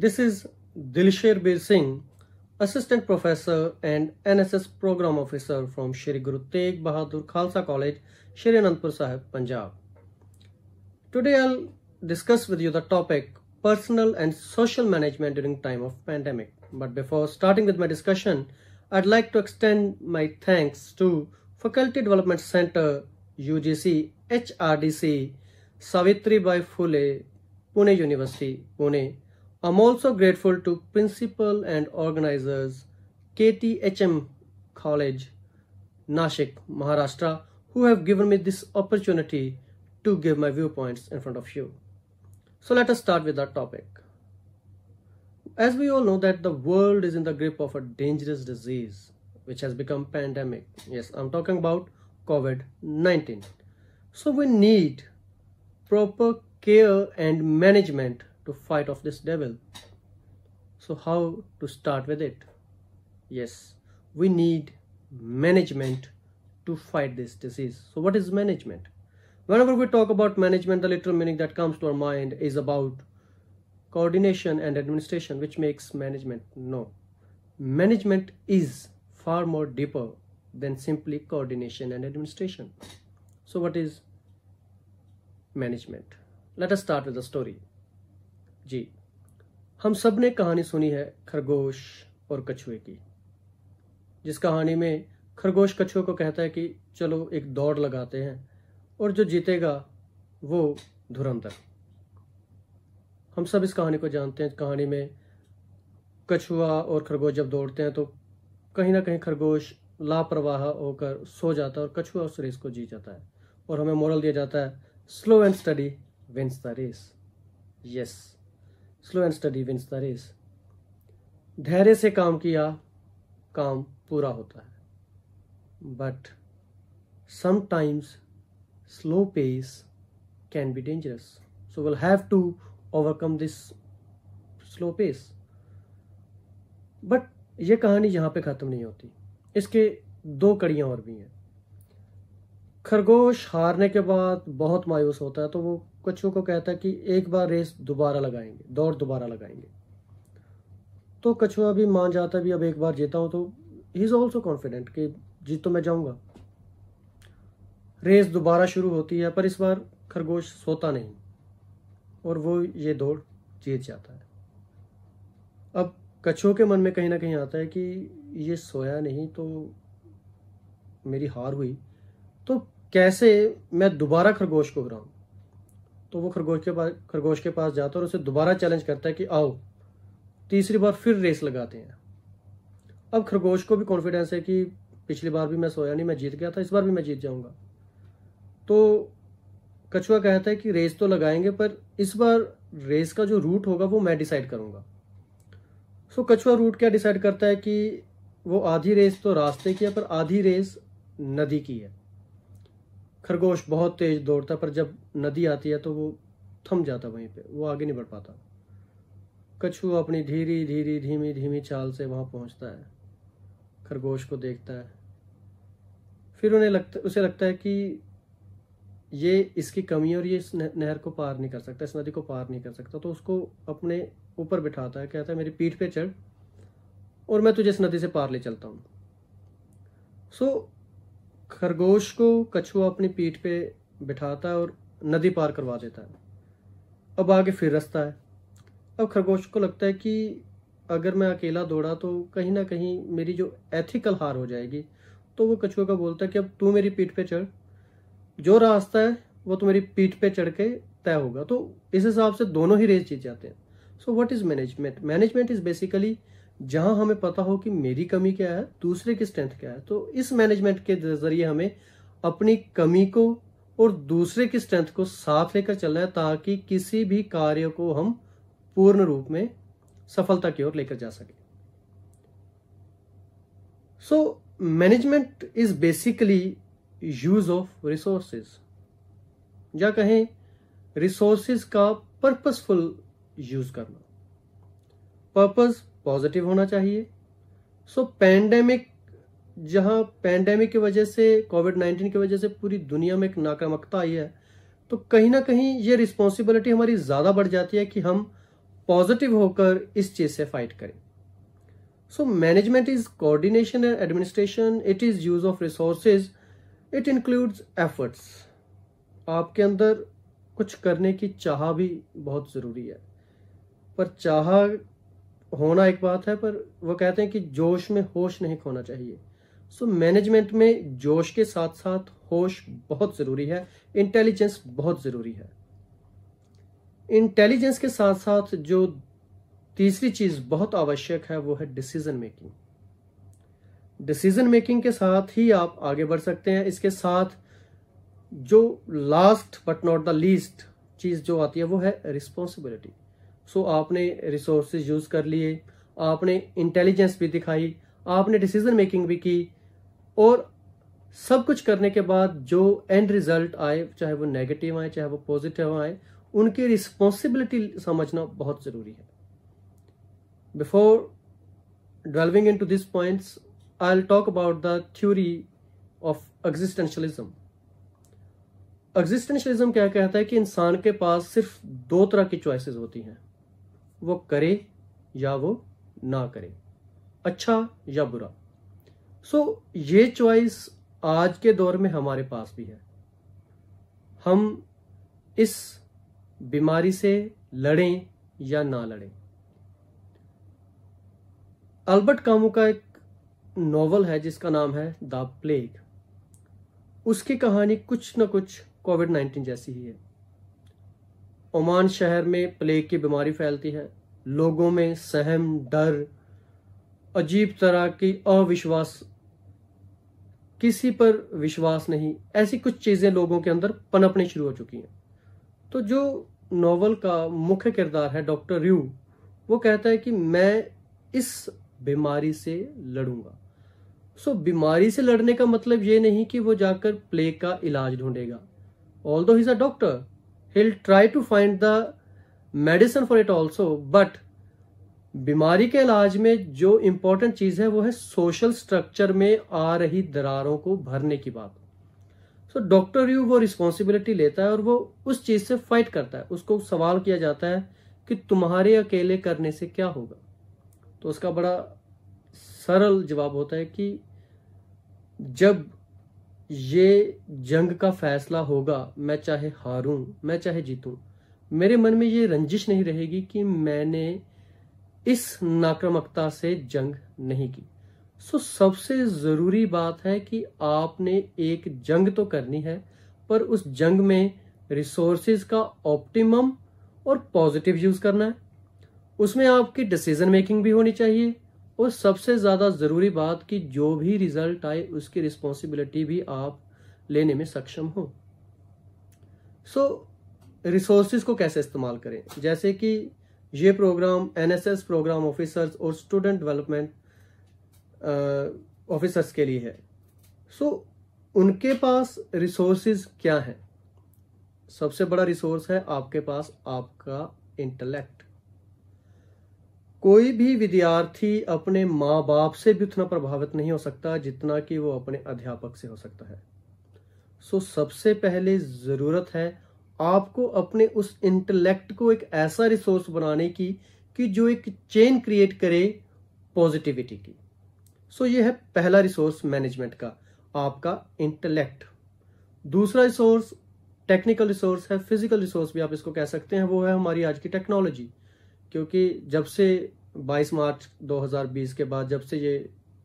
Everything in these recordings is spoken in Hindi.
This is Dilsher Bir Singh, Assistant Professor and NSS Program Officer from Shri Guru Tegh Bahadur Khalsa College, Shri Anandpur Sahib, Punjab. Today I'll discuss with you the topic personal and social management during time of pandemic. But before starting with my discussion, I'd like to extend my thanks to Faculty Development Center UGC HRDC Savitri Bai Phule Pune University Pune I'm also grateful to principal and organizers KTHM College, Nashik, Maharashtra, who have given me this opportunity to give my viewpoints in front of you. So let us start with our topic. As we all know that the world is in the grip of a dangerous disease which has become pandemic. Yes, I'm talking about COVID-19. So we need proper care and management to fight off this devil. So how to start with it? Yes, we need management to fight this disease. So what is management? Whenever we talk about management, the literal meaning that comes to our mind is about coordination and administration, which makes management. No, management is far more deeper than simply coordination and administration. So what is management? Let us start with a story. जी हम सब ने कहानी सुनी है खरगोश और कछुए की जिस कहानी में खरगोश कछुए को कहता है कि चलो एक दौड़ लगाते हैं और जो जीतेगा वो धुरंधर हम सब इस कहानी को जानते हैं कहानी में कछुआ और खरगोश जब दौड़ते हैं तो कहीं ना कहीं खरगोश लापरवाह होकर सो जाता है और कछुआ उस रेस को जीत जाता है और हमें मॉरल दिया जाता है slow and steady wins the race yes slow and steady wins the race धैर्य से काम किया काम पूरा होता है but sometimes slow pace can be dangerous so will have to overcome this slow pace but ये कहानी यहाँ पे ख़त्म नहीं होती इसके दो कड़ियाँ और भी हैं खरगोश हारने के बाद बहुत मायूस होता है तो वो कछुओं को कहता है कि एक बार रेस दोबारा लगाएंगे दौड़ दोबारा लगाएंगे तो कछुआ भी मान जाता भी अब एक बार जीता हूँ तो ही इज़ ऑल्सो कॉन्फिडेंट कि जीत तो मैं जाऊँगा रेस दोबारा शुरू होती है पर इस बार खरगोश सोता नहीं और वो ये दौड़ जीत जाता है अब कछुओं के मन में कहीं ना कहीं आता है कि ये सोया नहीं तो मेरी हार हुई तो कैसे मैं दोबारा खरगोश को हराऊं तो वो खरगोश के पास खरगोश के पास जाता है और उसे दोबारा चैलेंज करता है कि आओ तीसरी बार फिर रेस लगाते हैं अब खरगोश को भी कॉन्फिडेंस है कि पिछली बार भी मैं सोया नहीं मैं जीत गया था इस बार भी मैं जीत जाऊंगा तो कछुआ कहता है कि रेस तो लगाएंगे पर इस बार रेस का जो रूट होगा वो मैं डिसाइड करूंगा सो कछुआ रूट क्या डिसाइड करता है कि वो आधी रेस तो रास्ते की है पर आधी रेस नदी की है खरगोश बहुत तेज दौड़ता पर जब नदी आती है तो वो थम जाता वहीं पे वो आगे नहीं बढ़ पाता कछुआ अपनी धीरे धीरे धीमी धीमी चाल से वहाँ पहुँचता है खरगोश को देखता है फिर उन्हें लगता उसे लगता है कि ये इसकी कमी और ये इस नहर को पार नहीं कर सकता इस नदी को पार नहीं कर सकता तो उसको अपने ऊपर बिठाता है कहता है मेरी पीठ पे चढ़ और मैं तुझे इस नदी से पार ले चलता हूँ सो so, खरगोश को कछुआ अपनी पीठ पे बिठाता है और नदी पार करवा देता है अब आगे फिर रास्ता है अब खरगोश को लगता है कि अगर मैं अकेला दौड़ा तो कहीं ना कहीं मेरी जो एथिकल हार हो जाएगी तो वो कछुआ का बोलता है कि अब तू मेरी पीठ पे चढ़ जो रास्ता है वो तो मेरी पीठ पे चढ़ के तय होगा तो इस हिसाब से दोनों ही रेस जीत जाते हैं so what is management management is basically जहां हमें पता हो कि मेरी कमी क्या है दूसरे की स्ट्रेंथ क्या है तो इस मैनेजमेंट के जरिए हमें अपनी कमी को और दूसरे की स्ट्रेंथ को साथ लेकर चलना है ताकि किसी भी कार्य को हम पूर्ण रूप में सफलता की ओर लेकर जा सके so management is basically use of resources या कहें रिसोर्सेज का पर्पसफुल यूज करना पर्पस पॉजिटिव होना चाहिए सो पैंडेमिक जहां पैंडेमिक की वजह से कोविड नाइन्टीन की वजह से पूरी दुनिया में एक नाकामकता आई है तो कहीं ना कहीं ये रिस्पॉन्सिबिलिटी हमारी ज़्यादा बढ़ जाती है कि हम पॉजिटिव होकर इस चीज़ से फाइट करें so management is coordination and administration it is use of resources it includes efforts आपके अंदर कुछ करने की चाह भी बहुत ज़रूरी है पर चाह होना एक बात है पर वो कहते हैं कि जोश में होश नहीं खोना चाहिए सो so, मैनेजमेंट में जोश के साथ साथ होश बहुत ज़रूरी है इंटेलिजेंस बहुत ज़रूरी है इंटेलिजेंस के साथ साथ जो तीसरी चीज़ बहुत आवश्यक है वो है डिसीज़न मेकिंग डिसीजन मेकिंग के साथ ही आप आगे बढ़ सकते हैं इसके साथ जो last but not the least चीज जो आती है वो है रिस्पॉन्सिबिलिटी सो आपने रिसोर्स यूज़ कर लिए आपने इंटेलिजेंस भी दिखाई आपने डिसीजन मेकिंग भी की और सब कुछ करने के बाद जो एंड रिजल्ट आए चाहे वो नेगेटिव आए चाहे वो पॉजिटिव आए उनकी रिस्पॉन्सिबिलिटी समझना बहुत ज़रूरी है before delving into this points I'll talk about the theory of existentialism existentialism क्या कहता है कि इंसान के पास सिर्फ दो तरह की चॉइसेस होती हैं वो करे या वो ना करे अच्छा या बुरा सो so, ये चॉइस आज के दौर में हमारे पास भी है हम इस बीमारी से लड़ें या ना लड़ें अल्बर्ट कामू का एक नॉवल है जिसका नाम है द प्लेग उसकी कहानी कुछ ना कुछ कोविड नाइन्टीन जैसी ही है ओमान शहर में प्लेग की बीमारी फैलती है लोगों में सहम डर अजीब तरह की अविश्वास किसी पर विश्वास नहीं ऐसी कुछ चीज़ें लोगों के अंदर पनपने शुरू हो चुकी हैं तो जो नॉवल का मुख्य किरदार है डॉक्टर रू वो कहता है कि मैं इस बीमारी से लड़ूंगा सो बीमारी से लड़ने का मतलब ये नहीं कि वो जाकर प्लेग का इलाज ढूंढेगा although his a doctor he'll try to find the medicine for it also but बीमारी के इलाज में जो इम्पोर्टेंट चीज़ है वो है सोशल स्ट्रक्चर में आ रही दरारों को भरने की बात सो डॉक्टर यू वो रिस्पॉन्सिबिलिटी लेता है और वो उस चीज़ से फाइट करता है उसको सवाल किया जाता है कि तुम्हारे अकेले करने से क्या होगा तो उसका बड़ा सरल जवाब होता है कि जब ये जंग का फैसला होगा मैं चाहे हारूं मैं चाहे जीतूं मेरे मन में ये रंजिश नहीं रहेगी कि मैंने इस नाक्रमकता से जंग नहीं की सो सबसे जरूरी बात है कि आपने एक जंग तो करनी है पर उस जंग में रिसोर्सेज का ऑप्टिमम और पॉजिटिव यूज करना है उसमें आपकी डिसीजन मेकिंग भी होनी चाहिए और सबसे ज़्यादा ज़रूरी बात कि जो भी रिजल्ट आए उसकी रिस्पॉन्सिबिलिटी भी आप लेने में सक्षम हो सो so, रिसोर्सेज को कैसे इस्तेमाल करें जैसे कि ये प्रोग्राम एनएसएस प्रोग्राम ऑफिसर्स और स्टूडेंट डेवलपमेंट ऑफिसर्स के लिए है सो so, उनके पास रिसोर्स क्या हैं सबसे बड़ा रिसोर्स है आपके पास आपका इंटेलेक्ट कोई भी विद्यार्थी अपने माँ बाप से भी उतना प्रभावित नहीं हो सकता जितना कि वो अपने अध्यापक से हो सकता है सो सबसे पहले ज़रूरत है आपको अपने उस इंटेलेक्ट को एक ऐसा रिसोर्स बनाने की कि जो एक चेन क्रिएट करे पॉजिटिविटी की सो ये है पहला रिसोर्स मैनेजमेंट का आपका इंटेलेक्ट दूसरा रिसोर्स टेक्निकल रिसोर्स है फिजिकल रिसोर्स भी आप इसको कह सकते हैं वो है हमारी आज की टेक्नोलॉजी क्योंकि जब से 22 मार्च 2020 के बाद जब से ये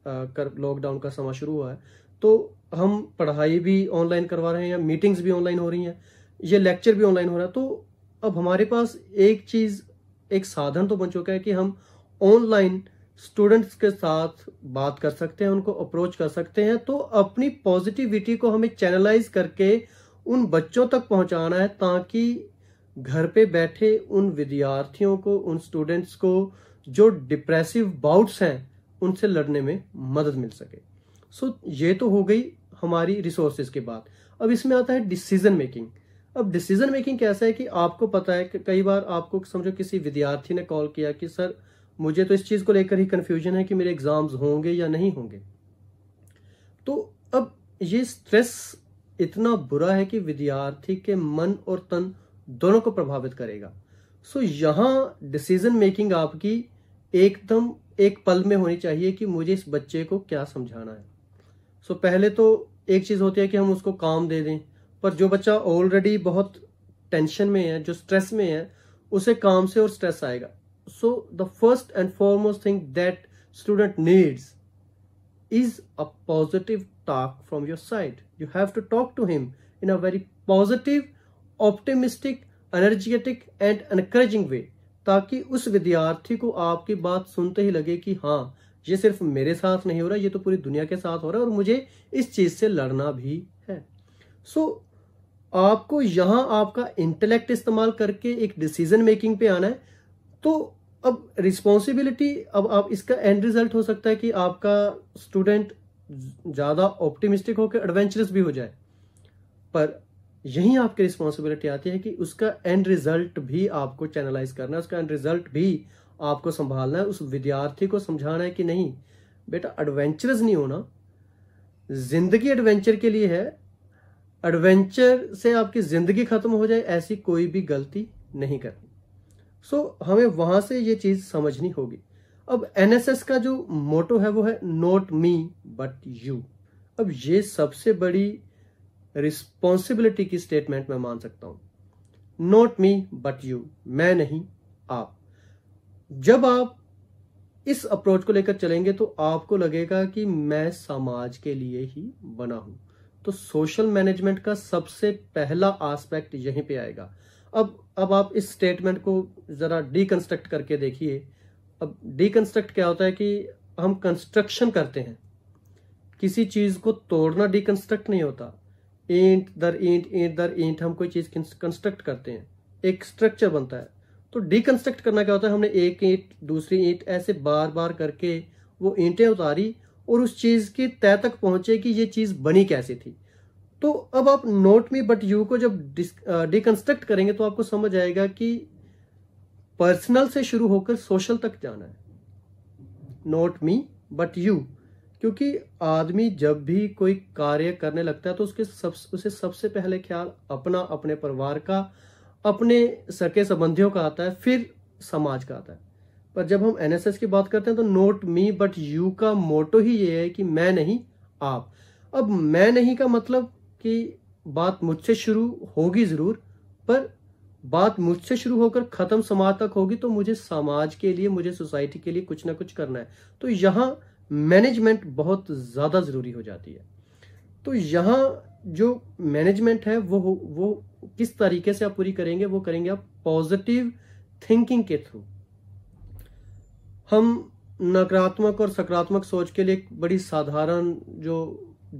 कर लॉकडाउन का समय शुरू हुआ है तो हम पढ़ाई भी ऑनलाइन करवा रहे हैं या मीटिंग्स भी ऑनलाइन हो रही हैं ये लेक्चर भी ऑनलाइन हो रहा है तो अब हमारे पास एक चीज़ एक साधन तो बन चुका है कि हम ऑनलाइन स्टूडेंट्स के साथ बात कर सकते हैं उनको अप्रोच कर सकते हैं तो अपनी पॉजिटिविटी को हमें चैनलाइज करके उन बच्चों तक पहुंचाना है ताकि घर पे बैठे उन विद्यार्थियों को उन स्टूडेंट्स को जो डिप्रेसिव बाउट्स हैं उनसे लड़ने में मदद मिल सके सो so, ये तो हो गई हमारी रिसोर्सेज के बाद अब इसमें आता है डिसीजन मेकिंग अब डिसीजन मेकिंग कैसा है कि आपको पता है कि कई बार आपको समझो किसी विद्यार्थी ने कॉल किया कि सर मुझे तो इस चीज़ को लेकर ही कन्फ्यूजन है कि मेरे एग्जाम्स होंगे या नहीं होंगे तो अब ये स्ट्रेस इतना बुरा है कि विद्यार्थी के मन और तन दोनों को प्रभावित करेगा सो so, यहाँ डिसीजन मेकिंग आपकी एकदम एक पल में होनी चाहिए कि मुझे इस बच्चे को क्या समझाना है सो so, पहले तो एक चीज़ होती है कि हम उसको काम दे दें पर जो बच्चा ऑलरेडी बहुत टेंशन में है जो स्ट्रेस में है उसे काम से और स्ट्रेस आएगा so the first and foremost thing that student needs is a positive talk from your side you have to talk to him in a very positive optimistic energetic and encouraging way ताकि उस विद्यार्थी को आपकी बात सुनते ही लगे कि हाँ ये सिर्फ मेरे साथ नहीं हो रहा ये तो पूरी दुनिया के साथ हो रहा है और मुझे इस चीज़ से लड़ना भी है सो so, आपको यहां आपका इंटेलेक्ट इस्तेमाल करके एक डिसीजन मेकिंग पे आना है तो अब रिस्पॉन्सिबिलिटी अब आप इसका एंड रिजल्ट हो सकता है कि आपका स्टूडेंट ज़्यादा ऑप्टिमिस्टिक होकर एडवेंचरस भी हो जाए पर यही आपकी रिस्पॉन्सिबिलिटी आती है कि उसका एंड रिजल्ट भी आपको चैनलाइज करना है उसका एंड रिजल्ट भी आपको संभालना है उस विद्यार्थी को समझाना है कि नहीं बेटा एडवेंचरस नहीं होना जिंदगी एडवेंचर के लिए है एडवेंचर से आपकी ज़िंदगी ख़त्म हो जाए ऐसी कोई भी गलती नहीं करनी सो so, हमें वहां से ये चीज़ समझनी होगी अब एनएसएस का जो मोटो है वो है नोट मी बट यू अब ये सबसे बड़ी रिस्पॉन्सिबिलिटी की स्टेटमेंट में मान सकता हूं नॉट मी बट यू मैं नहीं आप जब आप इस अप्रोच को लेकर चलेंगे तो आपको लगेगा कि मैं समाज के लिए ही बना हूं तो सोशल मैनेजमेंट का सबसे पहला एस्पेक्ट यहीं पे आएगा अब अब आप इस स्टेटमेंट को जरा डीकंस्ट्रक्ट करके देखिए अब डीकंस्ट्रक्ट क्या होता है कि हम कंस्ट्रक्शन करते हैं किसी चीज को तोड़ना डीकंस्ट्रक्ट नहीं होता ईंट दर ईंट ईंट दर ईंट हम कोई चीज़ कंस्ट्रक्ट करते हैं एक स्ट्रक्चर बनता है तो डिकंस्ट्रक्ट करना क्या होता है हमने एक ईंट दूसरी ईंट ऐसे बार बार करके वो ईंटें उतारी और उस चीज़ के तय तक पहुंचे कि ये चीज़ बनी कैसी थी तो अब आप नोट मी बट यू को जब डिकंस्ट्रक्ट करेंगे तो आपको समझ आएगा कि पर्सनल से शुरू होकर सोशल तक जाना है नोट मी बट यू क्योंकि आदमी जब भी कोई कार्य करने लगता है तो उसके सब उसे सबसे पहले ख्याल अपना अपने परिवार का अपने सके संबंधियों का आता है फिर समाज का आता है पर जब हम एनएसएस की बात करते हैं तो नोट मी बट यू का मोटो ही ये है कि मैं नहीं आप अब मैं नहीं का मतलब कि बात मुझसे शुरू होगी ज़रूर पर बात मुझसे शुरू होकर ख़त्म समाज तक होगी तो मुझे समाज के लिए मुझे सोसाइटी के लिए कुछ ना कुछ करना है तो यहां मैनेजमेंट बहुत ज़्यादा ज़रूरी हो जाती है तो यहाँ जो मैनेजमेंट है वो वो किस तरीके से आप पूरी करेंगे वो करेंगे आप पॉजिटिव थिंकिंग के थ्रू हम नकारात्मक और सकारात्मक सोच के लिए एक बड़ी साधारण जो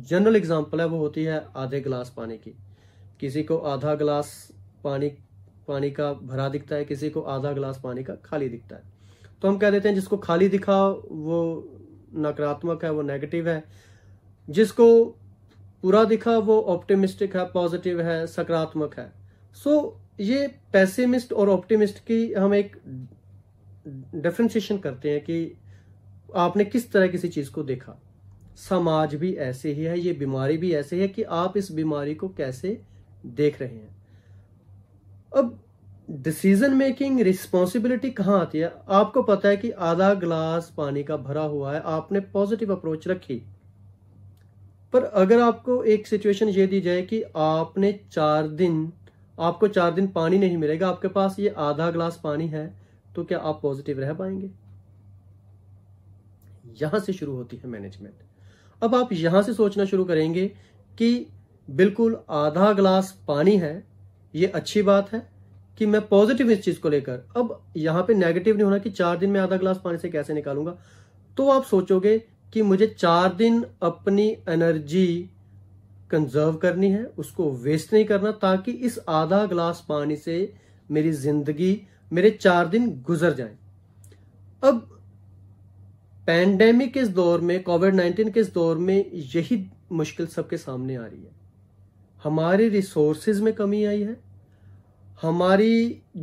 जनरल एग्जांपल है वो होती है आधे गिलास पानी की किसी को आधा गिलास पानी पानी का भरा दिखता है किसी को आधा गिलास पानी का खाली दिखता है तो हम कह देते हैं जिसको खाली दिखा वो नकारात्मक है वो नेगेटिव है जिसको पूरा दिखा वो ऑप्टिमिस्टिक है पॉजिटिव है सकारात्मक है सो so, ये पैसिमिस्ट और ऑप्टिमिस्ट की हम एक डिफ्रेंशिएशन करते हैं कि आपने किस तरह किसी चीज को देखा समाज भी ऐसे ही है ये बीमारी भी ऐसे है कि आप इस बीमारी को कैसे देख रहे हैं अब डिसीजन मेकिंग रिस्पॉन्सिबिलिटी कहाँ आती है आपको पता है कि आधा ग्लास पानी का भरा हुआ है आपने पॉजिटिव अप्रोच रखी पर अगर आपको एक सिचुएशन ये दी जाए कि आपने चार दिन आपको चार दिन पानी नहीं मिलेगा आपके पास ये आधा ग्लास पानी है तो क्या आप पॉजिटिव रह पाएंगे यहां से शुरू होती है मैनेजमेंट अब आप यहां से सोचना शुरू करेंगे कि बिल्कुल आधा ग्लास पानी है ये अच्छी बात है कि मैं पॉजिटिव इस चीज को लेकर अब यहां पे नेगेटिव नहीं होना कि चार दिन में आधा ग्लास पानी से कैसे निकालूंगा तो आप सोचोगे कि मुझे चार दिन अपनी एनर्जी कंजर्व करनी है उसको वेस्ट नहीं करना ताकि इस आधा ग्लास पानी से मेरी जिंदगी मेरे चार दिन गुजर जाए अब पैंडेमिक इस दौर में कोविड नाइन्टीन के इस दौर में यही मुश्किल सबके सामने आ रही है हमारे रिसोर्सेज में कमी आई है हमारी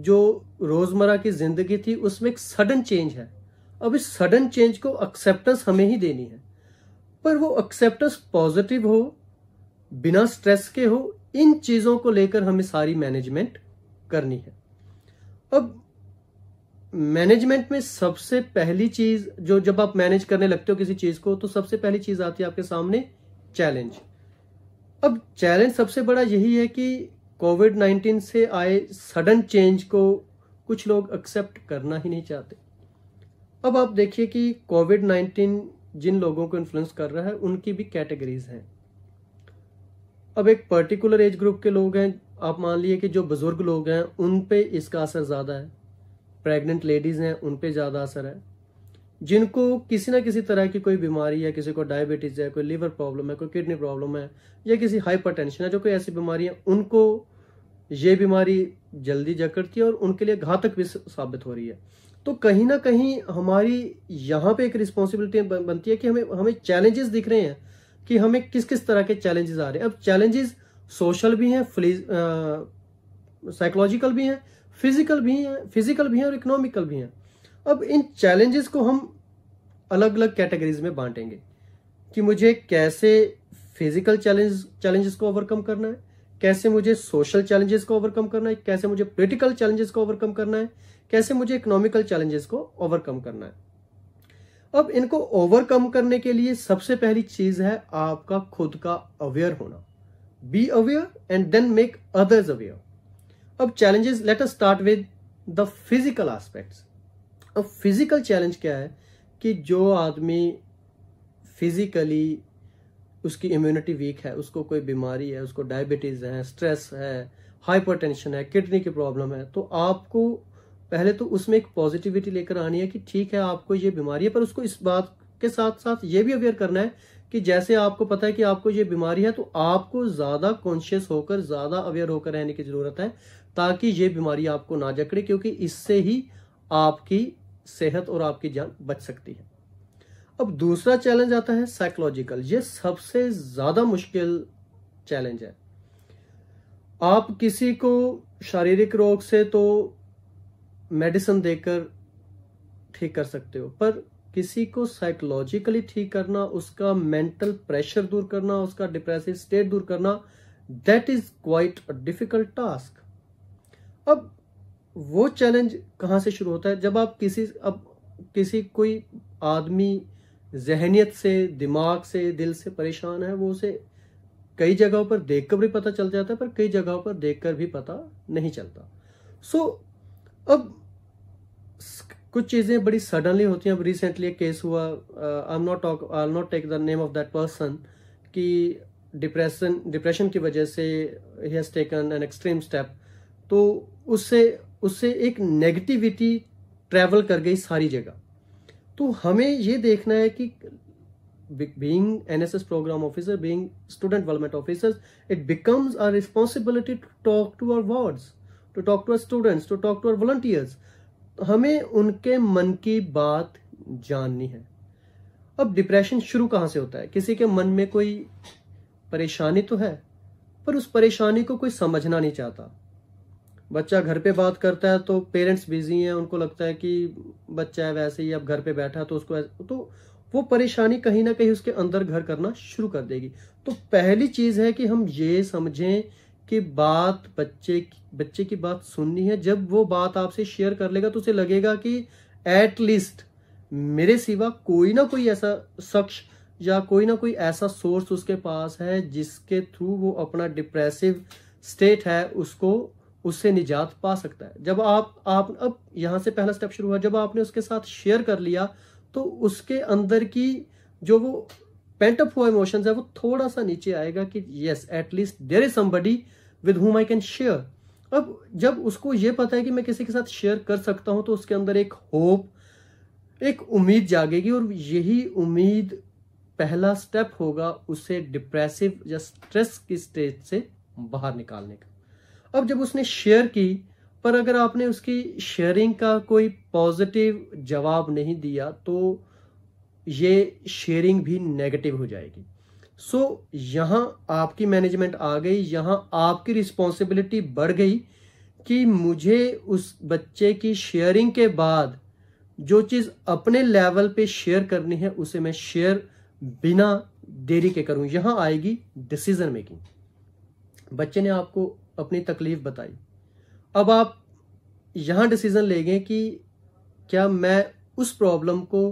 जो रोज़मर्रा की ज़िंदगी थी उसमें एक सडन चेंज है अब इस सडन चेंज को एक्सेप्टेंस हमें ही देनी है पर वो एक्सेप्टेंस पॉजिटिव हो बिना स्ट्रेस के हो इन चीज़ों को लेकर हमें सारी मैनेजमेंट करनी है अब मैनेजमेंट में सबसे पहली चीज़ जो जब आप मैनेज करने लगते हो किसी चीज़ को तो सबसे पहली चीज़ आती है आपके सामने चैलेंज अब चैलेंज सबसे बड़ा यही है कि कोविड नाइन्टीन से आए सडन चेंज को कुछ लोग एक्सेप्ट करना ही नहीं चाहते अब आप देखिए कि कोविड नाइन्टीन जिन लोगों को इन्फ्लुएंस कर रहा है उनकी भी कैटेगरीज हैं अब एक पर्टिकुलर एज ग्रुप के लोग हैं आप मान लिए कि जो बुजुर्ग लोग हैं उन पे इसका असर ज़्यादा है प्रेग्नेंट लेडीज़ हैं उन पे ज़्यादा असर है जिनको किसी ना किसी तरह की कोई बीमारी है किसी को डायबिटीज़ है कोई लीवर प्रॉब्लम है कोई किडनी प्रॉब्लम है या किसी हाइपरटेंशन है जो कोई ऐसी बीमारी है उनको ये बीमारी जल्दी जकड़ती है और उनके लिए घातक भी साबित हो रही है तो कहीं ना कहीं हमारी यहाँ पे एक रिस्पॉन्सिबिलिटी बनती है कि हमें हमें चैलेंजेस दिख रहे हैं कि हमें किस किस तरह के चैलेंजेस आ रहे हैं अब चैलेंजेस सोशल भी हैं साइकोलॉजिकल भी हैं फिजिकल भी हैं फिजिकल भी हैं और इकोनॉमिकल भी हैं अब इन चैलेंजेस को हम अलग अलग कैटेगरीज में बांटेंगे कि मुझे कैसे फिजिकल चैलेंज चैलेंजेस को ओवरकम करना है कैसे मुझे सोशल चैलेंजेस को ओवरकम करना है कैसे मुझे पोलिटिकल चैलेंजेस को ओवरकम करना है कैसे मुझे इकोनॉमिकल चैलेंजेस को ओवरकम करना है अब इनको ओवरकम करने के लिए सबसे पहली चीज है आपका खुद का अवेयर होना be aware and then make others aware अब challenges let us start with the physical aspects अब फिजिकल चैलेंज क्या है कि जो आदमी फिजिकली उसकी इम्यूनिटी वीक है उसको कोई बीमारी है उसको डायबिटीज़ है स्ट्रेस है हाइपरटेंशन है किडनी की प्रॉब्लम है तो आपको पहले तो उसमें एक पॉजिटिविटी लेकर आनी है कि ठीक है आपको ये बीमारी है पर उसको इस बात के साथ साथ ये भी अवेयर करना है कि जैसे आपको पता है कि आपको ये बीमारी है तो आपको ज़्यादा कॉन्शियस होकर ज़्यादा अवेयर होकर रहने की ज़रूरत है ताकि ये बीमारी आपको ना जकड़े क्योंकि इससे ही आपकी सेहत और आपकी जान बच सकती है अब दूसरा चैलेंज आता है साइकोलॉजिकल ये सबसे ज्यादा मुश्किल चैलेंज है आप किसी को शारीरिक रोग से तो मेडिसिन देकर ठीक कर सकते हो पर किसी को साइकोलॉजिकली ठीक करना उसका मेंटल प्रेशर दूर करना उसका डिप्रेसिव स्टेट दूर करना that is quite a difficult task अब वो चैलेंज कहां से शुरू होता है जब आप किसी अब किसी कोई आदमी जहनीत से दिमाग से दिल से परेशान है वो उसे कई जगहों पर देखकर भी पता चल जाता है पर कई जगहों पर देखकर भी पता नहीं चलता सो so, अब कुछ चीज़ें बड़ी सडनली होती हैं अब रिसेंटली एक केस हुआ I am not talk I not take the name of that person कि डिप्रेशन डिप्रेशन की वजह से ही has taken an extreme step तो उससे उससे एक नेगेटिविटी ट्रैवल कर गई सारी जगह तो हमें ये देखना है कि being N S S program officer being student development officer it becomes our responsibility to talk to our wards to talk to our students to talk to our volunteers हमें उनके मन की बात जाननी है अब डिप्रेशन शुरू कहां से होता है किसी के मन में कोई परेशानी तो है पर उस परेशानी को कोई समझना नहीं चाहता बच्चा घर पे बात करता है तो पेरेंट्स बिजी हैं उनको लगता है कि बच्चा है वैसे ही अब घर पे बैठा तो उसको तो वो परेशानी कहीं ना कहीं उसके अंदर घर करना शुरू कर देगी तो पहली चीज़ है कि हम ये समझें कि बात बच्चे की बच्चे की बात सुननी है जब वो बात आपसे शेयर कर लेगा तो उसे लगेगा कि एट लीस्ट मेरे सिवा कोई ना कोई ऐसा शख्स या कोई ना कोई ऐसा सोर्स उसके पास है जिसके थ्रू वो अपना डिप्रेसिव स्टेट है उसको उससे निजात पा सकता है जब आप आप अब यहाँ से पहला स्टेप शुरू हुआ जब आपने उसके साथ शेयर कर लिया तो उसके अंदर की जो वो पेंटअप हुआ इमोशंस है वो थोड़ा सा नीचे आएगा कि yes at least there is somebody with whom I can share अब जब उसको ये पता है कि मैं किसी के साथ शेयर कर सकता हूँ तो उसके अंदर एक होप एक उम्मीद जागेगी और यही उम्मीद पहला स्टेप होगा उसे डिप्रेसिव या स्ट्रेस की स्टेज से बाहर निकालने का अब जब उसने शेयर की पर अगर आपने उसकी शेयरिंग का कोई पॉजिटिव जवाब नहीं दिया तो ये शेयरिंग भी नेगेटिव हो जाएगी सो so, यहाँ आपकी मैनेजमेंट आ गई यहाँ आपकी रिस्पॉन्सिबिलिटी बढ़ गई कि मुझे उस बच्चे की शेयरिंग के बाद जो चीज़ अपने लेवल पे शेयर करनी है उसे मैं शेयर बिना देरी के करूँ यहाँ आएगी डिसीजन मेकिंग बच्चे ने आपको अपनी तकलीफ बताई अब आप यहां डिसीज़न लेंगे कि क्या मैं उस प्रॉब्लम को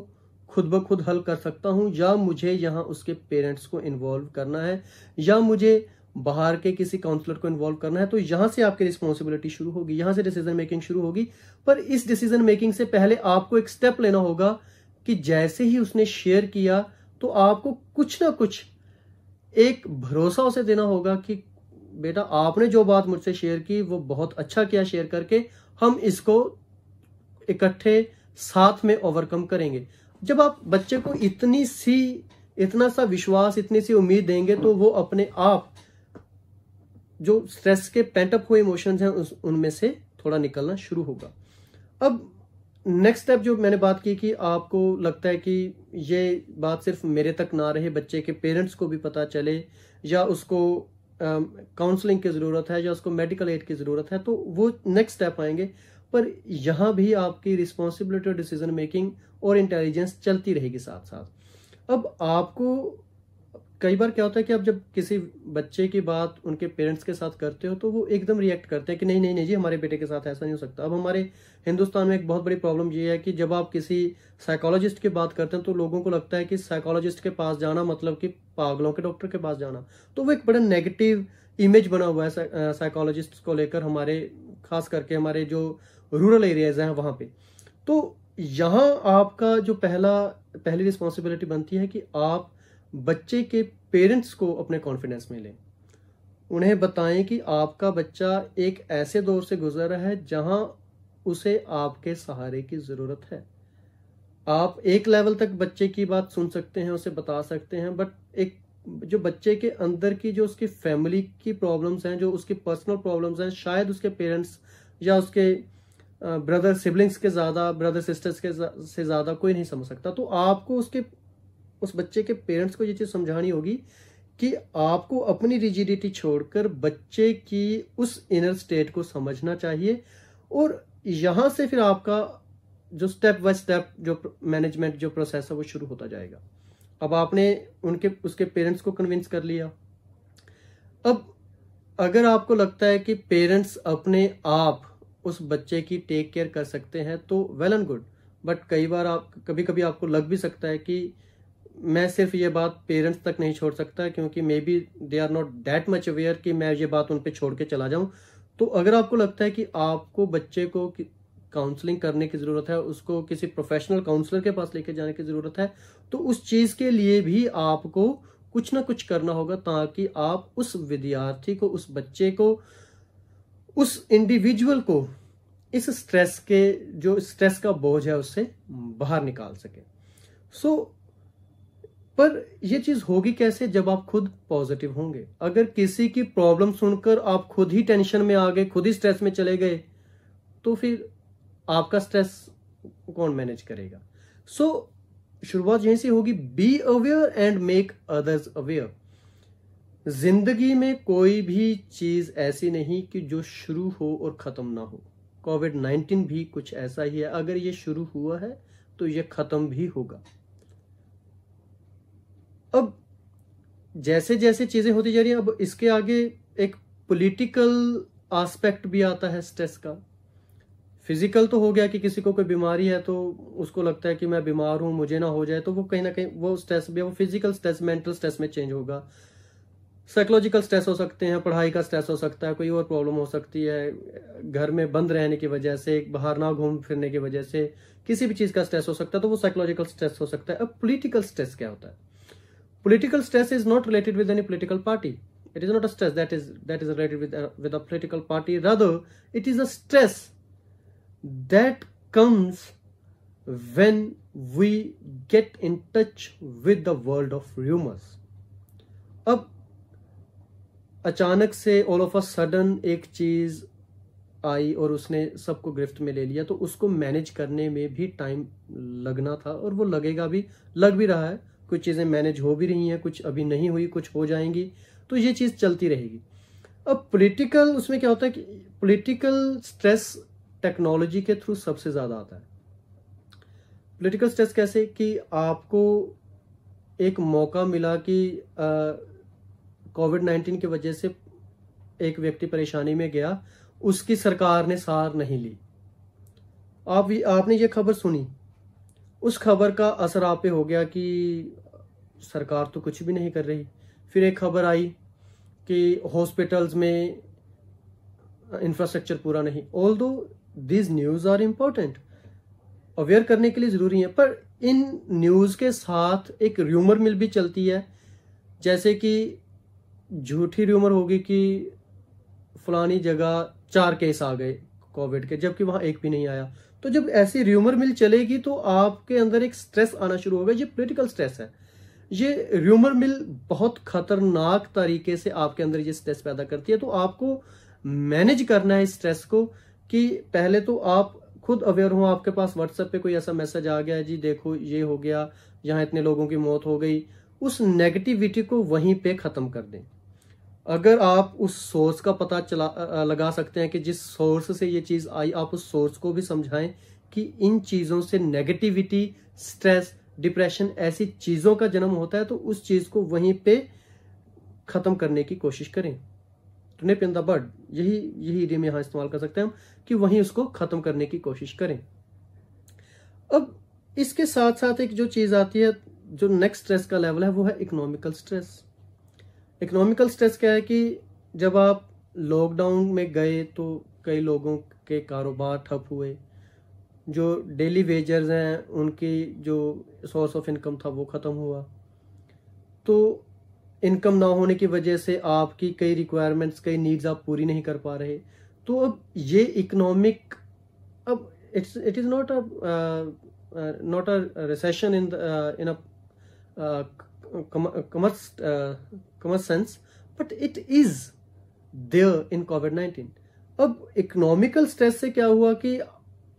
खुद ब खुद हल कर सकता हूं या मुझे यहां उसके पेरेंट्स को इन्वॉल्व करना है या मुझे बाहर के किसी काउंसलर को इन्वॉल्व करना है तो यहां से आपकी रिस्पॉन्सिबिलिटी शुरू होगी यहां से डिसीजन मेकिंग शुरू होगी पर इस डिसीजन मेकिंग से पहले आपको एक स्टेप लेना होगा कि जैसे ही उसने शेयर किया तो आपको कुछ ना कुछ एक भरोसा उसे देना होगा कि बेटा आपने जो बात मुझसे शेयर की वो बहुत अच्छा किया शेयर करके हम इसको इकट्ठे साथ में ओवरकम करेंगे जब आप बच्चे को इतनी सी इतना सा विश्वास इतनी सी उम्मीद देंगे तो वो अपने आप जो स्ट्रेस के पेंटअप हुए इमोशंस हैं उनमें से थोड़ा निकलना शुरू होगा अब नेक्स्ट स्टेप जो मैंने बात की कि आपको लगता है कि ये बात सिर्फ मेरे तक ना रहे बच्चे के पेरेंट्स को भी पता चले या उसको काउंसलिंग की ज़रूरत है या उसको मेडिकल एड की ज़रूरत है तो वो नेक्स्ट स्टेप आएंगे पर यहाँ भी आपकी रिस्पॉन्सिबिलिटी और डिसीजन मेकिंग और इंटेलिजेंस चलती रहेगी साथ साथ अब आपको कई बार क्या होता है कि आप जब किसी बच्चे की बात उनके पेरेंट्स के साथ करते हो तो वो एकदम रिएक्ट करते हैं कि नहीं नहीं नहीं जी हमारे बेटे के साथ ऐसा नहीं हो सकता अब हमारे हिंदुस्तान में एक बहुत बड़ी प्रॉब्लम ये है कि जब आप किसी साइकोलॉजिस्ट की बात करते हैं तो लोगों को लगता है कि साइकोलॉजिस्ट के पास जाना मतलब कि पागलों के डॉक्टर के पास जाना तो वो एक बड़ा नेगेटिव इमेज बना हुआ है साइकोलॉजिस्ट को लेकर हमारे खास करके हमारे जो रूरल एरियाज हैं वहाँ पे तो यहाँ आपका जो पहला पहली रिस्पॉन्सिबिलिटी बनती है कि आप बच्चे के पेरेंट्स को अपने कॉन्फिडेंस में लें उन्हें बताएं कि आपका बच्चा एक ऐसे दौर से गुजर रहा है जहां उसे आपके सहारे की ज़रूरत है आप एक लेवल तक बच्चे की बात सुन सकते हैं उसे बता सकते हैं बट एक जो बच्चे के अंदर की जो उसकी फैमिली की प्रॉब्लम्स हैं जो उसकी पर्सनल प्रॉब्लम्स हैं शायद उसके पेरेंट्स या उसके ब्रदर सिबलिंग्स के ज़्यादा ब्रदर सिस्टर्स के से ज़्यादा कोई नहीं समझ सकता तो आपको उसके उस बच्चे के पेरेंट्स को ये चीज़ समझानी होगी कि आपको अपनी रिजिडिटी छोड़कर बच्चे की उस इनर स्टेट को समझना चाहिए और यहाँ से फिर आपका जो स्टेप बाय स्टेप जो मैनेजमेंट जो प्रोसेस है वो शुरू होता जाएगा अब आपने उनके उसके पेरेंट्स को कन्विंस कर लिया अब अगर आपको लगता है कि पेरेंट्स अपने आप उस बच्चे की टेक केयर कर सकते हैं तो वेल एंड गुड बट कई बार आप कभी कभी आपको लग भी सकता है कि मैं सिर्फ ये बात पेरेंट्स तक नहीं छोड़ सकता क्योंकि maybe they are not that much aware कि मैं ये बात उन पर छोड़ के चला जाऊँ तो अगर आपको लगता है कि आपको बच्चे को काउंसलिंग करने की ज़रूरत है उसको किसी प्रोफेशनल काउंसलर के पास लेके जाने की ज़रूरत है तो उस चीज़ के लिए भी आपको कुछ ना कुछ करना होगा ताकि आप उस विद्यार्थी को उस बच्चे को उस इंडिविजुअल को इस स्ट्रेस के जो स्ट्रेस का बोझ है उससे बाहर निकाल सके सो so, पर यह चीज होगी कैसे जब आप खुद पॉजिटिव होंगे अगर किसी की प्रॉब्लम सुनकर आप खुद ही टेंशन में आ गए खुद ही स्ट्रेस में चले गए तो फिर आपका स्ट्रेस कौन मैनेज करेगा सो so, शुरुआत यहीं से होगी be aware and make others aware जिंदगी में कोई भी चीज ऐसी नहीं कि जो शुरू हो और खत्म ना हो कोविड नाइन्टीन भी कुछ ऐसा ही है अगर ये शुरू हुआ है तो ये खत्म भी होगा अब जैसे जैसे चीजें होती जा रही है अब इसके आगे एक पॉलिटिकल एस्पेक्ट भी आता है स्ट्रेस का फिजिकल तो हो गया कि किसी को कोई बीमारी है तो उसको लगता है कि मैं बीमार हूं मुझे ना हो जाए तो वो कहीं ना कहीं वो स्ट्रेस भी वो फिजिकल स्ट्रेस मेंटल स्ट्रेस में चेंज होगा साइकोलॉजिकल स्ट्रेस हो सकते हैं पढ़ाई का स्ट्रेस हो सकता है कोई और प्रॉब्लम हो सकती है घर में बंद रहने की वजह से बाहर ना घूम फिरने की वजह से किसी भी चीज़ का स्ट्रेस हो सकता है तो वो साइकोलॉजिकल स्ट्रेस हो सकता है अब पोलिटिकल स्ट्रेस क्या होता है Political stress is not related with any political party. It is not a stress that is that is related with uh, with a political party. Rather, it is a stress that comes when we get in touch with the world of rumors. अब अचानक से ऑल ऑफ अ सडन एक चीज आई और उसने सबको गिरफ्त में ले लिया तो उसको मैनेज करने में भी टाइम लगना था और वो लगेगा भी लग भी रहा है कुछ चीज़ें मैनेज हो भी रही हैं कुछ अभी नहीं हुई कुछ हो जाएंगी तो ये चीज़ चलती रहेगी अब पॉलिटिकल उसमें क्या होता है कि पॉलिटिकल स्ट्रेस टेक्नोलॉजी के थ्रू सबसे ज़्यादा आता है पॉलिटिकल स्ट्रेस कैसे कि आपको एक मौका मिला कि कोविड नाइन्टीन की वजह से एक व्यक्ति परेशानी में गया उसकी सरकार ने सार नहीं ली आप आपने ये खबर सुनी उस खबर का असर आप पे हो गया कि सरकार तो कुछ भी नहीं कर रही फिर एक खबर आई कि हॉस्पिटल्स में इंफ्रास्ट्रक्चर पूरा नहीं although these news are important aware करने के लिए ज़रूरी है पर इन न्यूज़ के साथ एक र्यूमर मिल भी चलती है जैसे कि झूठी र्यूमर होगी कि फलानी जगह चार केस आ गए कोविड के जबकि वहाँ एक भी नहीं आया तो जब ऐसी र्यूमर मिल चलेगी तो आपके अंदर एक स्ट्रेस आना शुरू होगा ये पोलिटिकल स्ट्रेस है ये र्यूमर मिल बहुत खतरनाक तरीके से आपके अंदर ये स्ट्रेस पैदा करती है तो आपको मैनेज करना है इस स्ट्रेस को कि पहले तो आप खुद अवेयर हो आपके पास व्हाट्सएप पे कोई ऐसा मैसेज आ गया जी देखो ये हो गया यहां इतने लोगों की मौत हो गई उस नेगेटिविटी को वहीं पे ख़त्म कर दें अगर आप उस सोर्स का पता चला लगा सकते हैं कि जिस सोर्स से ये चीज़ आई आप उस सोर्स को भी समझाएं कि इन चीज़ों से नेगेटिविटी स्ट्रेस डिप्रेशन ऐसी चीज़ों का जन्म होता है तो उस चीज़ को वहीं पे ख़त्म करने की कोशिश करें तो ने पिंदा बर्ड यही यही में यहाँ इस्तेमाल कर सकते हैं हम कि वहीं उसको ख़त्म करने की कोशिश करें अब इसके साथ साथ एक जो चीज़ आती है जो नेक्स्ट स्ट्रेस का लेवल है वो है इकोनॉमिकल स्ट्रेस इकोनॉमिकल स्ट्रेस क्या है कि जब आप लॉकडाउन में गए तो कई लोगों के कारोबार ठप हुए जो डेली वेजर्स हैं उनकी जो सोर्स ऑफ इनकम था वो ख़त्म हुआ तो इनकम ना होने की वजह से आपकी कई रिक्वायरमेंट्स कई नीड्स आप पूरी नहीं कर पा रहे तो अब ये इकोनॉमिक अब it's it is not a not a recession in in a commerce, uh, commerce sense, but it is there in COVID-19. अब इकोनॉमिकल स्ट्रेस से क्या हुआ कि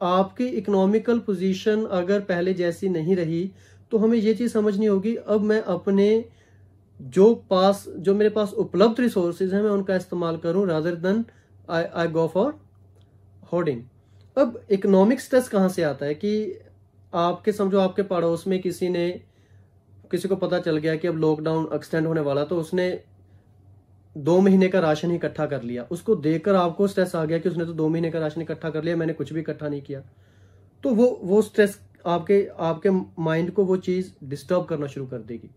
आपकी इकोनॉमिकल पोजीशन अगर पहले जैसी नहीं रही तो हमें ये चीज़ समझनी होगी अब मैं अपने जो पास जो मेरे पास उपलब्ध रिसोर्सेज हैं मैं उनका इस्तेमाल करूं rather than I I go for hoarding अब इकोनॉमिक स्ट्रेस कहाँ से आता है कि आपके समझो आपके पड़ोस में किसी ने किसी को पता चल गया कि अब लॉकडाउन एक्सटेंड होने वाला तो उसने दो महीने का राशन इकट्ठा कर लिया उसको देखकर आपको स्ट्रेस आ गया कि उसने तो दो महीने का राशन इकट्ठा कर लिया मैंने कुछ भी इकट्ठा नहीं किया तो वो वो स्ट्रेस आपके आपके माइंड को वो चीज़ डिस्टर्ब करना शुरू कर देगी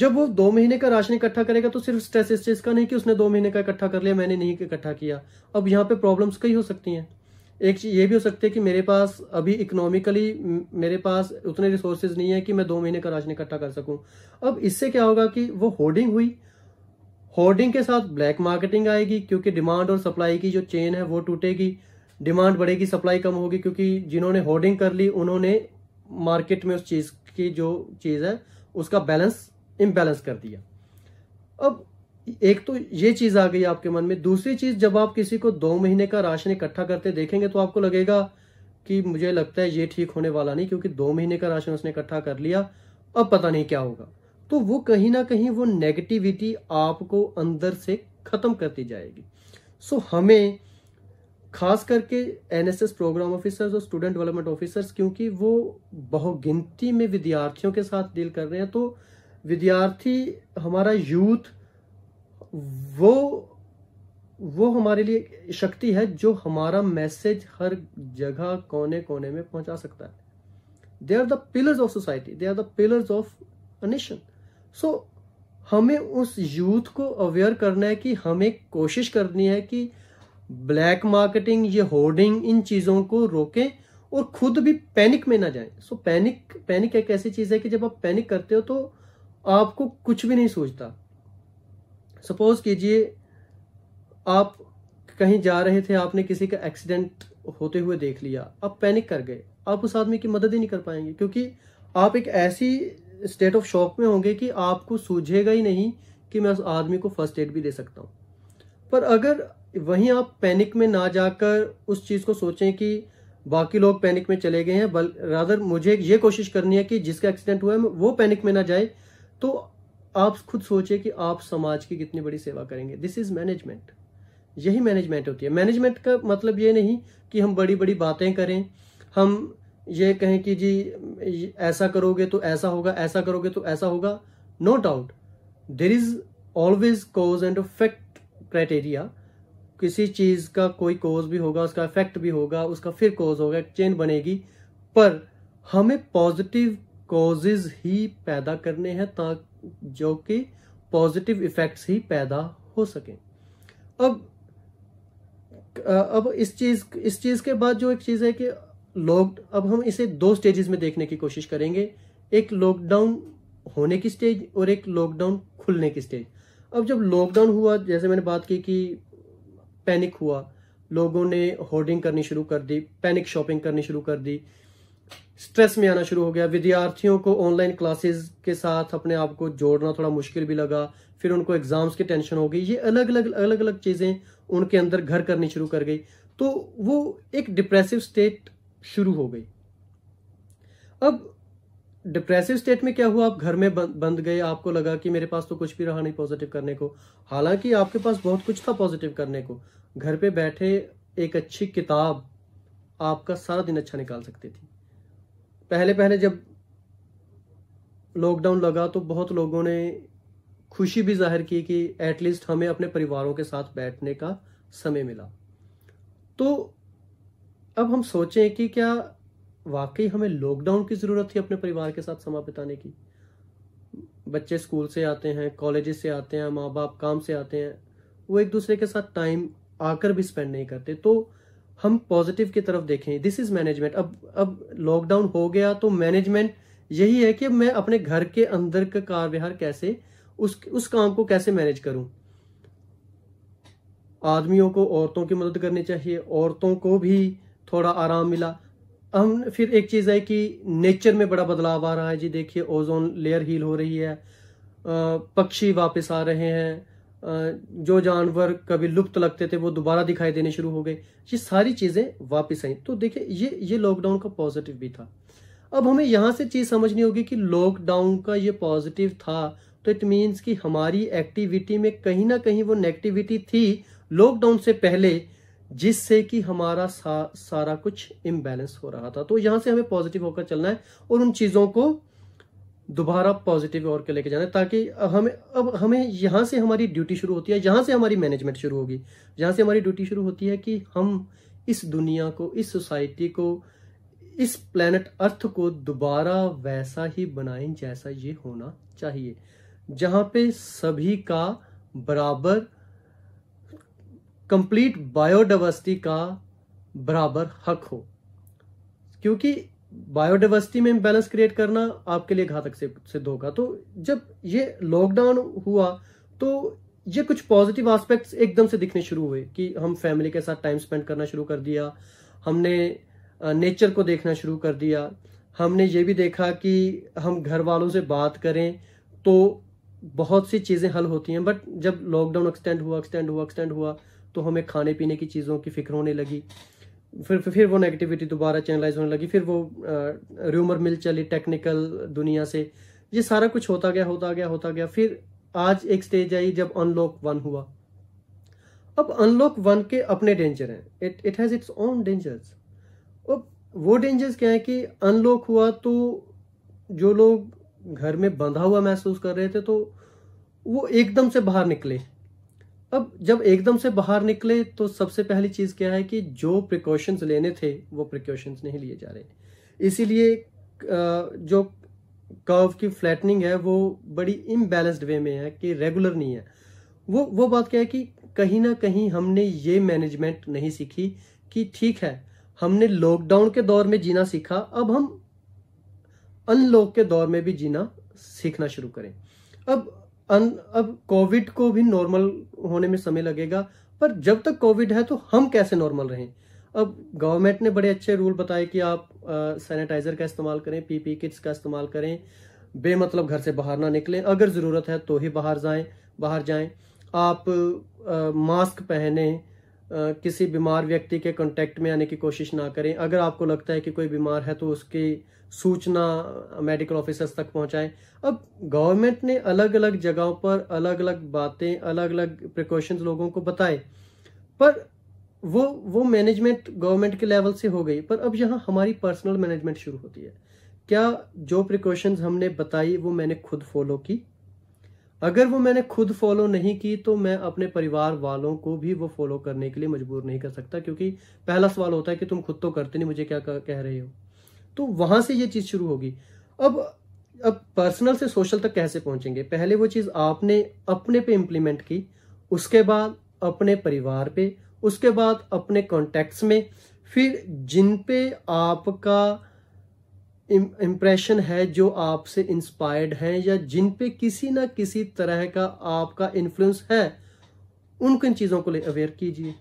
जब वो दो महीने का राशन इकट्ठा करेगा तो सिर्फ स्ट्रेस इस चीज़ का नहीं कि उसने दो महीने का इकट्ठा कर लिया मैंने नहीं इकट्ठा किया अब यहाँ पे प्रॉब्लम्स कई हो सकती हैं एक चीज़ ये भी हो सकती है कि मेरे पास अभी इकोनॉमिकली मेरे पास उतने रिसोर्सेज नहीं है कि मैं दो महीने का राशन इकट्ठा कर सकूं अब इससे क्या होगा कि वो होर्डिंग हुई होर्डिंग के साथ ब्लैक मार्केटिंग आएगी क्योंकि डिमांड और सप्लाई की जो चेन है वो टूटेगी डिमांड बढ़ेगी सप्लाई कम होगी क्योंकि जिन्होंने होर्डिंग कर ली उन्होंने मार्केट में उस चीज़ की जो चीज़ है उसका बैलेंस इम्बैलेंस कर दिया अब एक तो ये चीज आ गई आपके मन में दूसरी चीज जब आप किसी को दो महीने का राशन इकट्ठा करते देखेंगे तो आपको लगेगा कि मुझे लगता है ये ठीक होने वाला नहीं क्योंकि दो महीने का राशन उसने इकट्ठा कर लिया अब पता नहीं क्या होगा तो वो कहीं ना कहीं वो नेगेटिविटी आपको अंदर से खत्म करती जाएगी सो हमें खास करके एनएसएस प्रोग्राम ऑफिसर्स और स्टूडेंट डेवलपमेंट ऑफिसर्स क्योंकि वो बहुगिनती में विद्यार्थियों के साथ डील कर रहे हैं तो विद्यार्थी हमारा यूथ वो वो हमारे लिए शक्ति है जो हमारा मैसेज हर जगह कोने कोने में पहुंचा सकता है they are the pillars of society they are the pillars of a nation so हमें उस यूथ को अवेयर करना है कि हमें कोशिश करनी है कि ब्लैक मार्केटिंग ये होर्डिंग इन चीज़ों को रोकें और खुद भी पैनिक में ना जाएं सो पैनिक पैनिक एक ऐसी चीज़ है कि जब आप पैनिक करते हो तो आपको कुछ भी नहीं सोचता सपोज कीजिए आप कहीं जा रहे थे आपने किसी का एक्सीडेंट होते हुए देख लिया आप पैनिक कर गए आप उस आदमी की मदद ही नहीं कर पाएंगे क्योंकि आप एक ऐसी स्टेट ऑफ शॉक में होंगे कि आपको सूझेगा ही नहीं कि मैं उस आदमी को फर्स्ट एड भी दे सकता हूँ पर अगर वहीं आप पैनिक में ना जाकर उस चीज़ को सोचें कि बाकी लोग पैनिक में चले गए हैं बल रादर मुझे ये कोशिश करनी है कि जिसका एक्सीडेंट हुआ है वो पैनिक में ना जाए तो आप खुद सोचे कि आप समाज की कितनी बड़ी सेवा करेंगे दिस इज मैनेजमेंट यही मैनेजमेंट होती है मैनेजमेंट का मतलब ये नहीं कि हम बड़ी बड़ी बातें करें हम ये कहें कि जी ऐसा करोगे तो ऐसा होगा ऐसा करोगे तो ऐसा होगा no doubt there is always cause and effect criteria किसी चीज का कोई कॉज भी होगा उसका इफेक्ट भी होगा उसका फिर कॉज होगा चेन बनेगी पर हमें पॉजिटिव कॉजेज ही पैदा करने हैं ताकि जो कि पॉजिटिव इफ़ेक्ट्स ही पैदा हो सके अब अब इस चीज़ इस चीज़ के बाद जो एक चीज़ है कि लॉक अब हम इसे दो स्टेजेस में देखने की कोशिश करेंगे एक लॉकडाउन होने की स्टेज और एक लॉकडाउन खुलने की स्टेज अब जब लॉकडाउन हुआ जैसे मैंने बात की कि पैनिक हुआ लोगों ने होर्डिंग करनी शुरू कर दी पैनिक शॉपिंग करनी शुरू कर दी स्ट्रेस में आना शुरू हो गया विद्यार्थियों को ऑनलाइन क्लासेस के साथ अपने आप को जोड़ना थोड़ा मुश्किल भी लगा फिर उनको एग्जाम्स की टेंशन हो गई ये अलग अलग अलग अलग चीज़ें उनके अंदर घर करनी शुरू कर गई तो वो एक डिप्रेसिव स्टेट शुरू हो गई अब डिप्रेसिव स्टेट में क्या हुआ आप घर में बंद गए आपको लगा कि मेरे पास तो कुछ भी रहा नहीं पॉजिटिव करने को हालांकि आपके पास बहुत कुछ था पॉजिटिव करने को घर पे बैठे एक अच्छी किताब आपका सारा दिन अच्छा निकाल सकती थी पहले पहले जब लॉकडाउन लगा तो बहुत लोगों ने खुशी भी जाहिर की कि एटलीस्ट हमें अपने परिवारों के साथ बैठने का समय मिला तो अब हम सोचें कि क्या वाकई हमें लॉकडाउन की ज़रूरत थी अपने परिवार के साथ समय बिताने की बच्चे स्कूल से आते हैं कॉलेज से आते हैं माँ बाप काम से आते हैं वो एक दूसरे के साथ टाइम आकर भी स्पेंड नहीं करते तो हम पॉजिटिव की तरफ देखें दिस इज मैनेजमेंट अब अब लॉकडाउन हो गया तो मैनेजमेंट यही है कि मैं अपने घर के अंदर का कार्यविहार कैसे उस उस काम को कैसे मैनेज करूं आदमियों को औरतों की मदद करनी चाहिए औरतों को भी थोड़ा आराम मिला हम फिर एक चीज़ है कि नेचर में बड़ा बदलाव आ रहा है जी देखिए ओजोन लेयर हील हो रही है पक्षी वापस आ रहे हैं जो जानवर कभी लुप्त लगते थे वो दोबारा दिखाई देने शुरू हो गए ये सारी चीज़ें वापस आई तो देखिए ये ये लॉकडाउन का पॉजिटिव भी था अब हमें यहां से चीज़ समझनी होगी कि लॉकडाउन का ये पॉजिटिव था तो इट मीन्स कि हमारी एक्टिविटी में कहीं ना कहीं वो नेगेटिविटी थी लॉकडाउन से पहले जिससे कि हमारा सा, सारा कुछ इम्बेलेंस हो रहा था तो यहाँ से हमें पॉजिटिव होकर चलना है और उन चीज़ों को दोबारा पॉजिटिव और के लेके जाना है ताकि हमें अब हमें यहाँ से हमारी ड्यूटी शुरू होती है यहाँ से हमारी मैनेजमेंट शुरू होगी जहाँ से हमारी ड्यूटी शुरू होती है कि हम इस दुनिया को इस सोसाइटी को इस प्लानट अर्थ को दोबारा वैसा ही बनाएं जैसा ये होना चाहिए जहाँ पे सभी का बराबर कंप्लीट बायोडाइवर्सिटी का बराबर हक हो क्योंकि बायोडाइवर्सिटी में इम्बेलेंस क्रिएट करना आपके लिए घातक सिद्ध होगा तो जब ये लॉकडाउन हुआ तो ये कुछ पॉजिटिव आस्पेक्ट्स एकदम से दिखने शुरू हुए कि हम फैमिली के साथ टाइम स्पेंड करना शुरू कर दिया हमने नेचर को देखना शुरू कर दिया हमने ये भी देखा कि हम घर वालों से बात करें तो बहुत सी चीज़ें हल होती हैं बट जब लॉकडाउन एक्सटेंड हुआ एक्सटेंड हुआ एक्सटेंड हुआ तो हमें खाने पीने की चीज़ों की फिक्र होने लगी फिर फिर वो नेगेटिविटी दोबारा चैनलाइज होने लगी फिर वो र्यूमर मिल चली टेक्निकल दुनिया से ये सारा कुछ होता गया होता गया होता गया फिर आज एक स्टेज आई जब अनलॉक वन हुआ अब अनलॉक वन के अपने डेंजर हैं it it has its own dangers अब वो डेंजर्स क्या है कि अनलॉक हुआ तो जो लोग घर में बंधा हुआ महसूस कर रहे थे तो वो एकदम से बाहर निकले अब जब एकदम से बाहर निकले तो सबसे पहली चीज़ क्या है कि जो प्रिकॉशंस लेने थे वो प्रिकॉशंस नहीं लिए जा रहे इसीलिए जो कर्व की फ्लैटनिंग है वो बड़ी इम्बेलेंस्ड वे में है कि रेगुलर नहीं है वो वो बात क्या है कि कहीं ना कहीं हमने ये मैनेजमेंट नहीं सीखी कि ठीक है हमने लॉकडाउन के दौर में जीना सीखा अब हम अनलॉक के दौर में भी जीना सीखना शुरू करें अब अब कोविड को भी नॉर्मल होने में समय लगेगा पर जब तक कोविड है तो हम कैसे नॉर्मल रहें अब गवर्नमेंट ने बड़े अच्छे रूल बताए कि आप सैनिटाइजर का इस्तेमाल करें पीपी किट्स का इस्तेमाल करें बेमतलब घर से बाहर ना निकलें अगर ज़रूरत है तो ही बाहर जाएं बाहर जाएं आप आ, मास्क पहने आ, किसी बीमार व्यक्ति के कांटेक्ट में आने की कोशिश ना करें अगर आपको लगता है कि कोई बीमार है तो उसकी सूचना मेडिकल ऑफिसर्स तक पहुंचाएं अब गवर्नमेंट ने अलग अलग जगहों पर अलग अलग बातें अलग अलग प्रिकॉशंस लोगों को बताए पर वो वो मैनेजमेंट गवर्नमेंट के लेवल से हो गई पर अब यहाँ हमारी पर्सनल मैनेजमेंट शुरू होती है क्या जो प्रिकॉशंस हमने बताई वो मैंने खुद फॉलो की अगर वो मैंने खुद फॉलो नहीं की तो मैं अपने परिवार वालों को भी वो फॉलो करने के लिए मजबूर नहीं कर सकता क्योंकि पहला सवाल होता है कि तुम खुद तो करते नहीं मुझे क्या कह रहे हो तो वहां से ये चीज शुरू होगी अब अब पर्सनल से सोशल तक कैसे पहुंचेंगे पहले वो चीज़ आपने अपने पे इम्प्लीमेंट की उसके बाद अपने परिवार पे उसके बाद अपने कॉन्टेक्ट्स में फिर जिन पे आपका इम्प्रेशन है जो आपसे इंस्पायर्ड हैं या जिन पे किसी ना किसी तरह का आपका इन्फ्लुएंस है उन किन चीज़ों को ले अवेयर कीजिए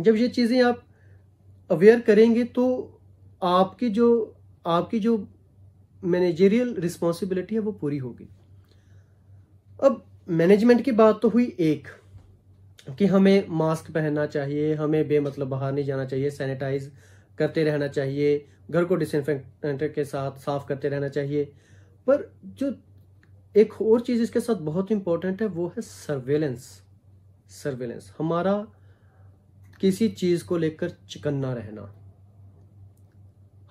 जब ये चीज़ें आप अवेयर करेंगे तो आपकी जो आपकी जो मैनेजेरियल रिस्पॉन्सिबिलिटी है वो पूरी होगी अब मैनेजमेंट की बात तो हुई एक कि हमें मास्क पहनना चाहिए हमें बेमतलब बाहर नहीं जाना चाहिए सैनिटाइज करते रहना चाहिए घर को डिसइनफेक्टेंट के साथ साफ करते रहना चाहिए पर जो एक और चीज़ इसके साथ बहुत इंपॉर्टेंट है वो है सर्वेलेंस सर्वेलेंस हमारा किसी चीज़ को लेकर चिकन्ना रहना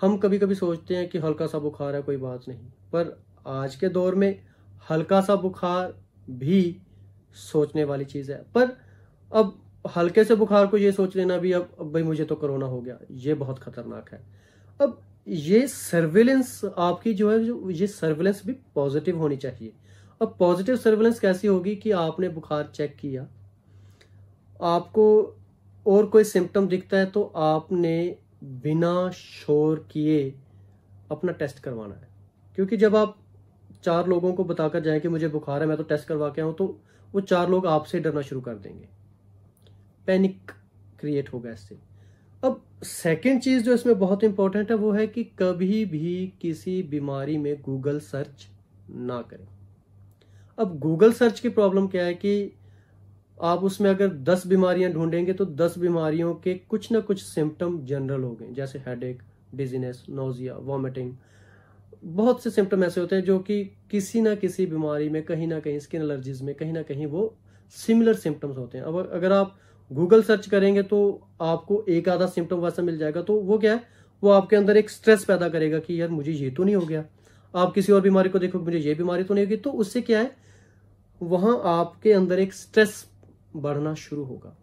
हम कभी कभी सोचते हैं कि हल्का सा बुखार है कोई बात नहीं पर आज के दौर में हल्का सा बुखार भी सोचने वाली चीज़ है पर अब हल्के से बुखार को ये सोच लेना भी अब, भाई मुझे तो कोरोना हो गया ये बहुत खतरनाक है अब ये सर्विलेंस आपकी जो है जो ये सर्विलेंस भी पॉजिटिव होनी चाहिए अब पॉजिटिव सर्विलेंस कैसी होगी कि आपने बुखार चेक किया आपको और कोई सिम्टम दिखता है तो आपने बिना शोर किए अपना टेस्ट करवाना है क्योंकि जब आप चार लोगों को बताकर जाएं कि मुझे बुखार है मैं तो टेस्ट करवा के आऊं तो वो चार लोग आपसे डरना शुरू कर देंगे पैनिक क्रिएट होगा इससे अब सेकंड चीज़ जो इसमें बहुत इंपॉर्टेंट है वो है कि कभी भी किसी बीमारी में गूगल सर्च ना करें अब गूगल सर्च की प्रॉब्लम क्या है कि आप उसमें अगर दस बीमारियां ढूंढेंगे तो दस बीमारियों के कुछ ना कुछ सिम्टम जनरल हो गए जैसे हेड एक डिजीनेस नोजिया वॉमिटिंग बहुत से सिम्टम ऐसे होते हैं जो कि किसी ना किसी बीमारी में कहीं ना कहीं स्किन एलर्जीज में कहीं ना कहीं वो सिमिलर सिम्टम्स होते हैं अब अगर आप गूगल सर्च करेंगे तो आपको एक आधा सिम्टम वैसा मिल जाएगा तो वो क्या है वो आपके अंदर एक स्ट्रेस पैदा करेगा कि यार मुझे ये तो नहीं हो गया आप किसी और बीमारी को देखो मुझे ये बीमारी तो नहीं होगी तो उससे क्या है वहां आपके अंदर एक स्ट्रेस बढ़ना शुरू होगा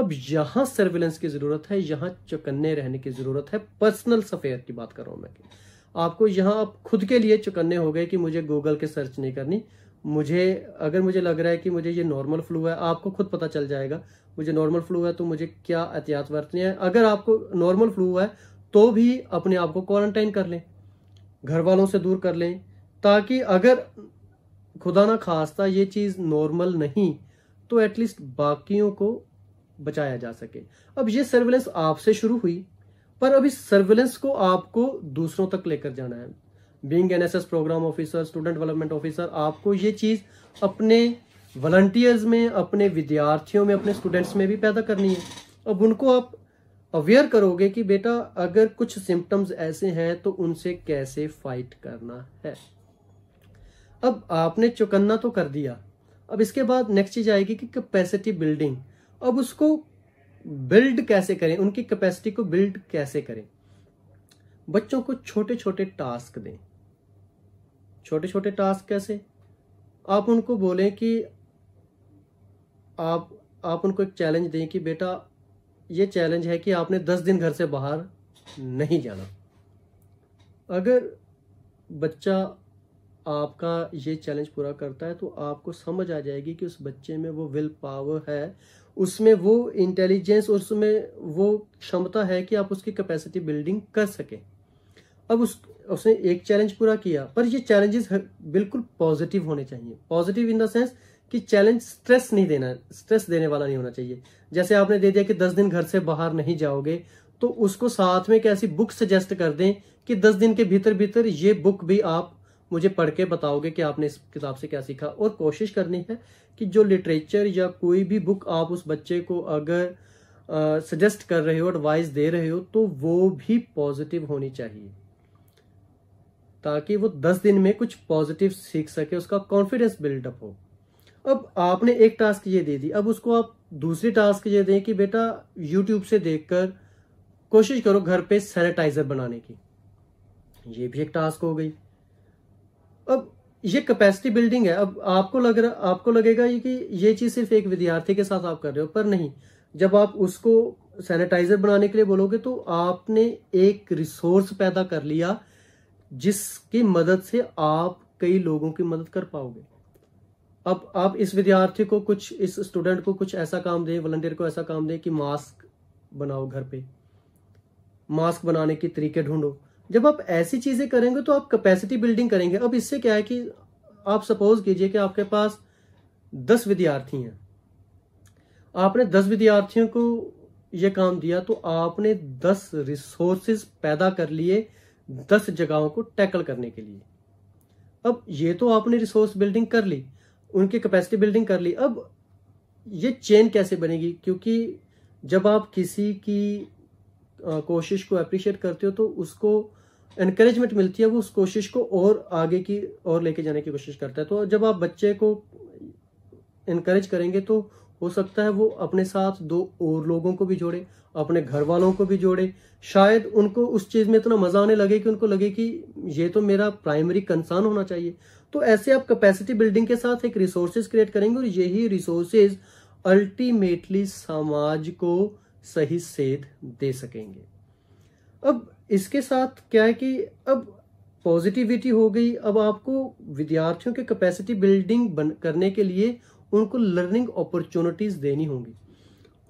अब यहां सर्विलेंस की जरूरत है यहां चौकन्ने रहने की जरूरत है पर्सनल सफेयर की बात कर रहा हूं मैं आपको यहां आप खुद के लिए चुकन्ने हो गए कि मुझे गूगल के सर्च नहीं करनी मुझे अगर मुझे लग रहा है कि मुझे ये नॉर्मल फ्लू है आपको खुद पता चल जाएगा मुझे नॉर्मल फ्लू है तो मुझे क्या एहतियात बरतनी है अगर आपको नॉर्मल फ्लू है तो भी अपने आप को क्वारंटाइन कर लें घर वालों से दूर कर लें ताकि अगर खुदा ना खास्ता ये चीज़ नॉर्मल नहीं तो एटलीस्ट बाकियों को बचाया जा सके अब ये सर्वेलेंस आपसे शुरू हुई पर अभी सर्वेलेंस को आपको दूसरों तक लेकर जाना है being an program officer student development officer आपको ये चीज़ अपने वॉलंटियर्स में अपने विद्यार्थियों में अपने स्टूडेंट्स में भी पैदा करनी है अब उनको आप अवेयर करोगे कि बेटा अगर कुछ सिम्टम्स ऐसे हैं तो उनसे कैसे फाइट करना है अब आपने चुकन्ना तो कर दिया अब इसके बाद नेक्स्ट चीज आएगी कि कैपेसिटी बिल्डिंग अब उसको बिल्ड कैसे करें उनकी कैपेसिटी को बिल्ड कैसे करें बच्चों को छोटे छोटे टास्क दें छोटे छोटे टास्क कैसे आप उनको बोलें कि आप आप उनको एक चैलेंज दें कि बेटा ये चैलेंज है कि आपने दस दिन घर से बाहर नहीं जाना अगर बच्चा आपका ये चैलेंज पूरा करता है तो आपको समझ आ जाएगी कि उस बच्चे में वो विल पावर है उसमें वो इंटेलिजेंस और उसमें वो क्षमता है कि आप उसकी कैपेसिटी बिल्डिंग कर सकें अब उस उसने एक चैलेंज पूरा किया पर ये चैलेंजेस बिल्कुल पॉजिटिव होने चाहिए पॉजिटिव इन द सेंस कि चैलेंज स्ट्रेस नहीं देना स्ट्रेस देने वाला नहीं होना चाहिए जैसे आपने दे दिया कि दस दिन घर से बाहर नहीं जाओगे तो उसको साथ में एक ऐसी बुक सजेस्ट कर दें कि दस दिन के भीतर भीतर ये बुक भी आप मुझे पढ़ के बताओगे कि आपने इस किताब से क्या सीखा और कोशिश करनी है कि जो लिटरेचर या कोई भी बुक आप उस बच्चे को अगर सजेस्ट कर रहे हो एडवाइस दे रहे हो तो वो भी पॉजिटिव होनी चाहिए ताकि वो दस दिन में कुछ पॉजिटिव सीख सके उसका कॉन्फिडेंस बिल्डअप हो अब आपने एक टास्क ये दे दी अब उसको आप दूसरी टास्क ये दें कि बेटा यूट्यूब से देखकर कोशिश करो घर पे सैनिटाइजर बनाने की ये भी एक टास्क हो गई अब ये कैपेसिटी बिल्डिंग है अब आपको लग रहा आपको लगेगा ये कि ये चीज़ सिर्फ एक विद्यार्थी के साथ आप कर रहे हो पर नहीं जब आप उसको सैनिटाइजर बनाने के लिए बोलोगे तो आपने एक रिसोर्स पैदा कर लिया जिसकी मदद से आप कई लोगों की मदद कर पाओगे अब आप इस विद्यार्थी को कुछ इस स्टूडेंट को कुछ ऐसा काम दें वॉलंटियर को ऐसा काम दें कि मास्क बनाओ घर पे मास्क बनाने के तरीके ढूंढो जब आप ऐसी चीज़ें करेंगे तो आप कैपेसिटी बिल्डिंग करेंगे अब इससे क्या है कि आप सपोज कीजिए कि आपके पास दस विद्यार्थी हैं आपने दस विद्यार्थियों को यह काम दिया तो आपने दस रिसोर्सेस पैदा कर लिए दस जगहों को टैकल करने के लिए अब ये तो आपने रिसोर्स बिल्डिंग कर ली उनकी कैपेसिटी बिल्डिंग कर ली अब ये चेन कैसे बनेगी क्योंकि जब आप किसी की कोशिश को अप्रिशिएट करते हो तो उसको इनक्रेजमेंट मिलती है वो उस कोशिश को और आगे की और लेके जाने की कोशिश करता है तो जब आप बच्चे को इनक्रेज करेंगे तो हो सकता है वो अपने साथ दो और लोगों को भी जोड़े अपने घर वालों को भी जोड़े शायद उनको उस चीज़ में इतना मज़ा आने लगे कि उनको लगे कि ये तो मेरा प्राइमरी कंसर्न होना चाहिए तो ऐसे आप कैपेसिटी बिल्डिंग के साथ एक रिसोर्सेज क्रिएट करेंगे और यही रिसोर्सेज अल्टीमेटली समाज को सही सेध दे सकेंगे अब इसके साथ क्या है कि अब पॉजिटिविटी हो गई अब आपको विद्यार्थियों के कैपेसिटी बिल्डिंग बन करने के लिए उनको लर्निंग अपॉर्चुनिटीज देनी होंगी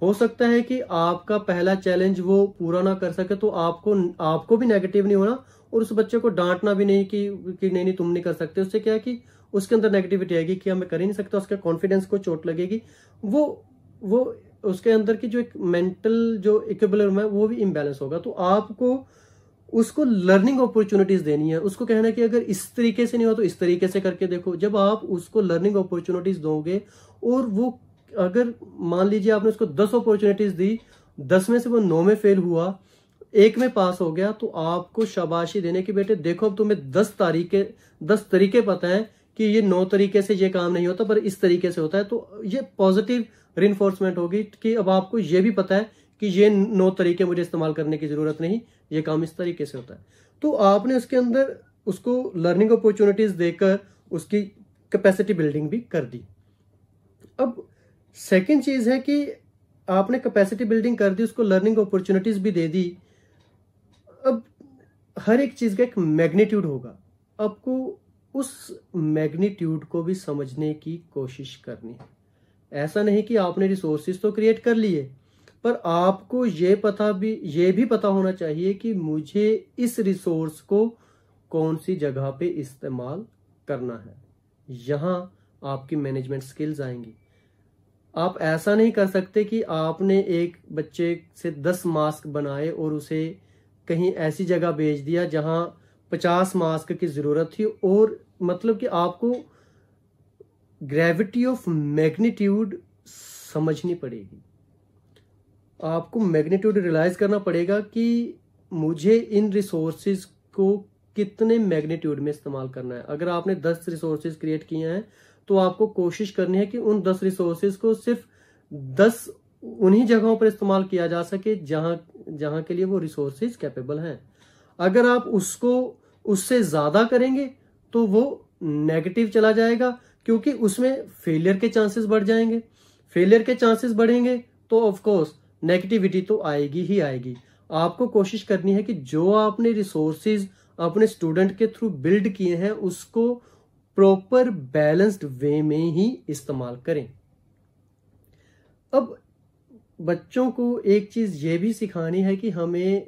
हो सकता है कि आपका पहला चैलेंज वो पूरा ना कर सके तो आपको आपको भी नेगेटिव नहीं होना और उस बच्चे को डांटना भी नहीं कि कि नहीं नहीं तुम नहीं कर सकते उससे क्या है कि उसके अंदर नेगेटिविटी आएगी कि हाँ, मैं कर ही नहीं सकता उसके कॉन्फिडेंस को चोट लगेगी वो वो उसके अंदर की जो एक मेंटल जो इक्विबलर है वो भी इम्बेलेंस होगा तो आपको उसको लर्निंग अपॉर्चुनिटीज देनी है उसको कहना है कि अगर इस तरीके से नहीं हो तो इस तरीके से करके देखो जब आप उसको लर्निंग अपॉर्चुनिटीज दोगे और वो अगर मान लीजिए आपने उसको दस अपॉर्चुनिटीज दी दस में से वो नौ में फेल हुआ एक में पास हो गया तो आपको शाबाशी देने की बेटे देखो अब तुम्हें दस तारीखे दस तरीके पता है कि ये नौ तरीके से ये काम नहीं होता पर इस तरीके से होता है तो ये पॉजिटिव रिन्फोर्समेंट होगी कि अब आपको ये भी पता है कि ये नौ तरीके मुझे इस्तेमाल करने की ज़रूरत नहीं ये काम इस तरीके से होता है तो आपने उसके अंदर उसको लर्निंग अपॉर्चुनिटीज देकर उसकी कैपेसिटी बिल्डिंग भी कर दी अब सेकेंड चीज है कि आपने कैपेसिटी बिल्डिंग कर दी उसको लर्निंग अपॉर्चुनिटीज भी दे दी अब हर एक चीज का एक मैग्नीट्यूड होगा आपको उस मैग्नीट्यूड को भी समझने की कोशिश करनी है ऐसा नहीं कि आपने रिसोर्सेज तो क्रिएट कर लिए पर आपको ये पता भी ये भी पता होना चाहिए कि मुझे इस रिसोर्स को कौन सी जगह पे इस्तेमाल करना है यहां आपकी मैनेजमेंट स्किल्स आएंगी आप ऐसा नहीं कर सकते कि आपने एक बच्चे से दस मास्क बनाए और उसे कहीं ऐसी जगह भेज दिया जहां पचास मास्क की ज़रूरत थी और मतलब कि आपको ग्रेविटी ऑफ मैग्नीट्यूड समझनी पड़ेगी आपको मैग्नीट्यूड रियलाइज करना पड़ेगा कि मुझे इन रिसोर्सेज को कितने मैग्नीट्यूड में इस्तेमाल करना है अगर आपने दस रिसोर्सेज क्रिएट किए हैं तो आपको कोशिश करनी है कि उन दस रिसोर्सेज को सिर्फ दस उन्हीं जगहों पर इस्तेमाल किया जा सके जहां जहां के लिए वो रिसोर्सेज कैपेबल हैं अगर आप उसको उससे ज्यादा करेंगे तो वो नेगेटिव चला जाएगा क्योंकि उसमें फेलियर के चांसेस बढ़ जाएंगे फेलियर के चांसेस बढ़ेंगे तो ऑफकोर्स नेगेटिविटी तो आएगी ही आएगी आपको कोशिश करनी है कि जो आपने रिसोर्सेज अपने स्टूडेंट के थ्रू बिल्ड किए हैं उसको प्रॉपर बैलेंस्ड वे में ही इस्तेमाल करें अब बच्चों को एक चीज़ ये भी सिखानी है कि हमें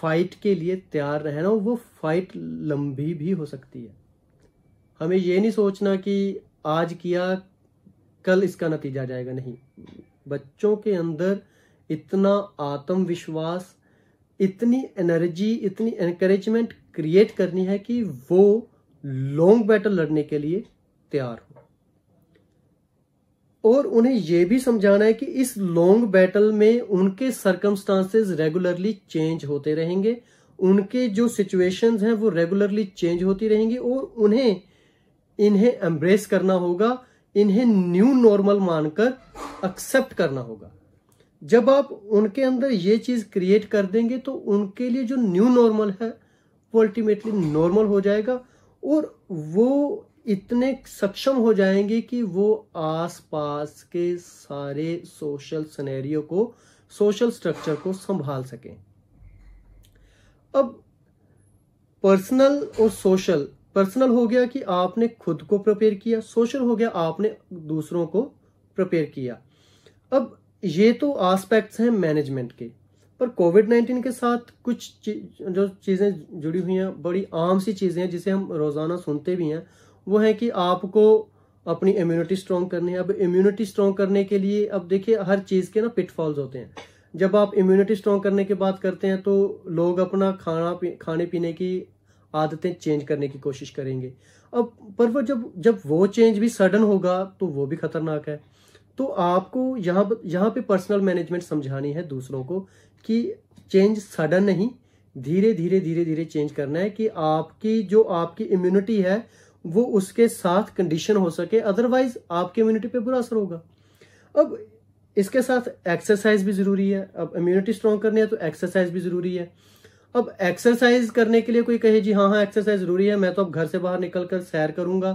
फाइट के लिए तैयार रहना वो फाइट लंबी भी हो सकती है हमें ये नहीं सोचना कि आज किया कल इसका नतीजा जाएगा नहीं बच्चों के अंदर इतना आत्मविश्वास इतनी एनर्जी इतनी एनकरेजमेंट क्रिएट करनी है कि वो लॉन्ग बैटल लड़ने के लिए तैयार हो और उन्हें यह भी समझाना है कि इस लॉन्ग बैटल में उनके सर्कमस्टांसेस रेगुलरली चेंज होते रहेंगे उनके जो सिचुएशंस हैं वो रेगुलरली चेंज होती रहेंगी और उन्हें इन्हें एम्ब्रेस करना होगा इन्हें न्यू नॉर्मल मानकर एक्सेप्ट करना होगा जब आप उनके अंदर ये चीज़ क्रिएट कर देंगे तो उनके लिए जो न्यू नॉर्मल है वो अल्टीमेटली नॉर्मल हो जाएगा और वो इतने सक्षम हो जाएंगे कि वो आसपास के सारे सोशल सिनेरियो को सोशल स्ट्रक्चर को संभाल सकें अब पर्सनल और सोशल पर्सनल हो गया कि आपने खुद को प्रिपेयर किया सोशल हो गया आपने दूसरों को प्रिपेयर किया अब ये तो आस्पेक्ट्स हैं मैनेजमेंट के पर कोविड नाइन्टीन के साथ कुछ जो चीज़ें जुड़ी हुई हैं बड़ी आम सी चीज़ें हैं जिसे हम रोज़ाना सुनते भी हैं वो है कि आपको अपनी इम्यूनिटी स्ट्रॉन्ग करनी है अब इम्यूनिटी स्ट्रॉन्ग करने के लिए अब देखिए हर चीज़ के ना पिटफॉल्स होते हैं जब आप इम्यूनिटी स्ट्रॉन्ग करने की बात करते हैं तो लोग अपना खाना पी, खाने पीने की आदतें चेंज करने की कोशिश करेंगे अब पर वो जब जब वो चेंज भी सडन होगा तो वो भी खतरनाक है तो आपको यहाँ यहाँ पे पर्सनल मैनेजमेंट समझानी है दूसरों को कि चेंज सडन नहीं धीरे धीरे धीरे धीरे चेंज करना है कि आपकी जो आपकी इम्यूनिटी है वो उसके साथ कंडीशन हो सके अदरवाइज आपकी इम्यूनिटी पे बुरा असर होगा अब इसके साथ एक्सरसाइज भी ज़रूरी है अब इम्यूनिटी स्ट्रॉन्ग करनी है तो एक्सरसाइज भी ज़रूरी है अब एक्सरसाइज करने के लिए कोई कहे जी हाँ हाँ एक्सरसाइज ज़रूरी है मैं तो अब घर से बाहर निकल कर सैर करूंगा